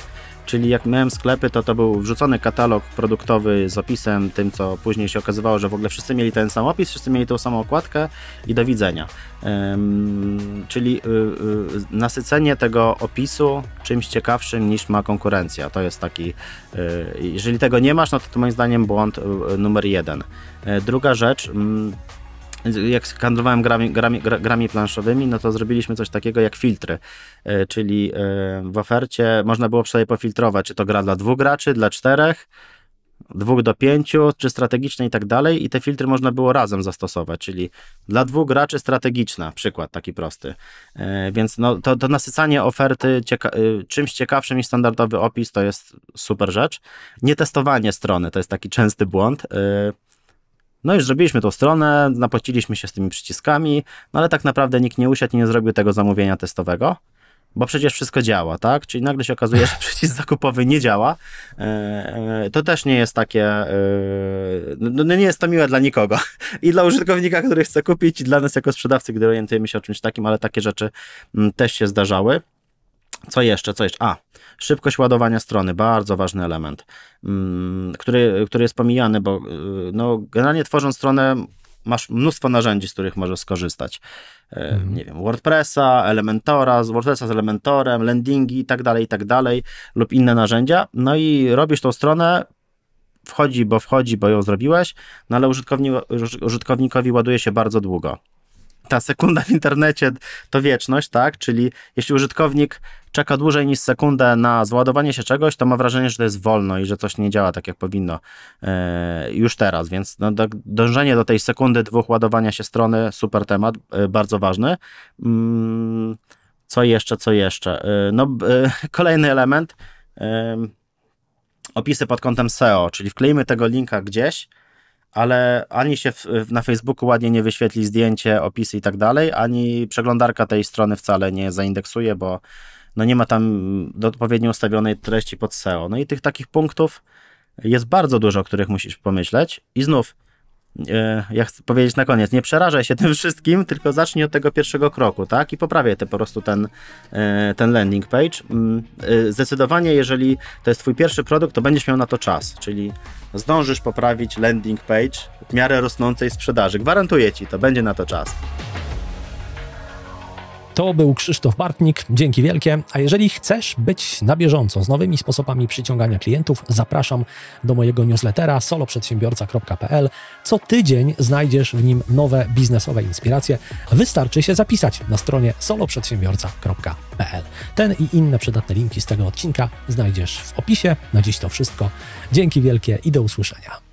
Czyli jak miałem sklepy, to to był wrzucony katalog produktowy z opisem, tym co później się okazywało, że w ogóle wszyscy mieli ten sam opis, wszyscy mieli tą samą okładkę i do widzenia. Um, czyli y, y, nasycenie tego opisu czymś ciekawszym niż ma konkurencja. To jest taki, y, jeżeli tego nie masz, no to, to moim zdaniem błąd y, numer jeden. E, druga rzecz, mm, jak skandowałem grami, grami, grami planszowymi, no to zrobiliśmy coś takiego jak filtry, e, czyli e, w ofercie można było sobie pofiltrować, czy to gra dla dwóch graczy, dla czterech, dwóch do pięciu, czy strategiczne i tak dalej i te filtry można było razem zastosować, czyli dla dwóch graczy strategiczna, przykład taki prosty. E, więc no, to, to nasycanie oferty cieka czymś ciekawszym niż standardowy opis to jest super rzecz. Nie testowanie strony to jest taki częsty błąd no już zrobiliśmy tą stronę, napłaciliśmy się z tymi przyciskami, no ale tak naprawdę nikt nie usiadł i nie zrobił tego zamówienia testowego, bo przecież wszystko działa, tak? Czyli nagle się okazuje, że przycisk zakupowy nie działa. E, e, to też nie jest takie, e, no, no nie jest to miłe dla nikogo. I dla użytkownika, który chce kupić, i dla nas jako sprzedawcy, gdy orientujemy się o czymś takim, ale takie rzeczy mm, też się zdarzały. Co jeszcze, co jeszcze? A, szybkość ładowania strony, bardzo ważny element, mm, który, który jest pomijany, bo y, no, generalnie tworząc stronę masz mnóstwo narzędzi, z których możesz skorzystać. Mm. Nie wiem, WordPressa, Elementora, z WordPressa z Elementorem, landingi i tak dalej, i tak dalej, lub inne narzędzia. No i robisz tą stronę, wchodzi, bo wchodzi, bo ją zrobiłeś, no ale użytkowni, użytkownikowi ładuje się bardzo długo ta sekunda w internecie to wieczność, tak? Czyli jeśli użytkownik czeka dłużej niż sekundę na zładowanie się czegoś, to ma wrażenie, że to jest wolno i że coś nie działa tak, jak powinno e, już teraz. Więc no, tak, dążenie do tej sekundy, dwóch ładowania się strony, super temat, e, bardzo ważny. Mm, co jeszcze, co jeszcze? E, no, kolejny element. Opisy pod kątem SEO, czyli wklejmy tego linka gdzieś, ale ani się w, na Facebooku ładnie nie wyświetli zdjęcie, opisy i tak dalej, ani przeglądarka tej strony wcale nie zaindeksuje, bo no nie ma tam odpowiednio ustawionej treści pod SEO. No i tych takich punktów jest bardzo dużo, o których musisz pomyśleć. I znów, e, ja chcę powiedzieć na koniec, nie przerażaj się tym wszystkim, tylko zacznij od tego pierwszego kroku, tak? I poprawię te, po prostu ten, e, ten landing page. Mm, e, zdecydowanie, jeżeli to jest twój pierwszy produkt, to będziesz miał na to czas, czyli zdążysz poprawić landing page w miarę rosnącej sprzedaży. Gwarantuję ci, to będzie na to czas. To był Krzysztof Bartnik, dzięki wielkie. A jeżeli chcesz być na bieżąco z nowymi sposobami przyciągania klientów, zapraszam do mojego newslettera soloprzedsiębiorca.pl. Co tydzień znajdziesz w nim nowe biznesowe inspiracje. Wystarczy się zapisać na stronie soloprzedsiębiorca.pl. Ten i inne przydatne linki z tego odcinka znajdziesz w opisie. Na dziś to wszystko. Dzięki wielkie i do usłyszenia.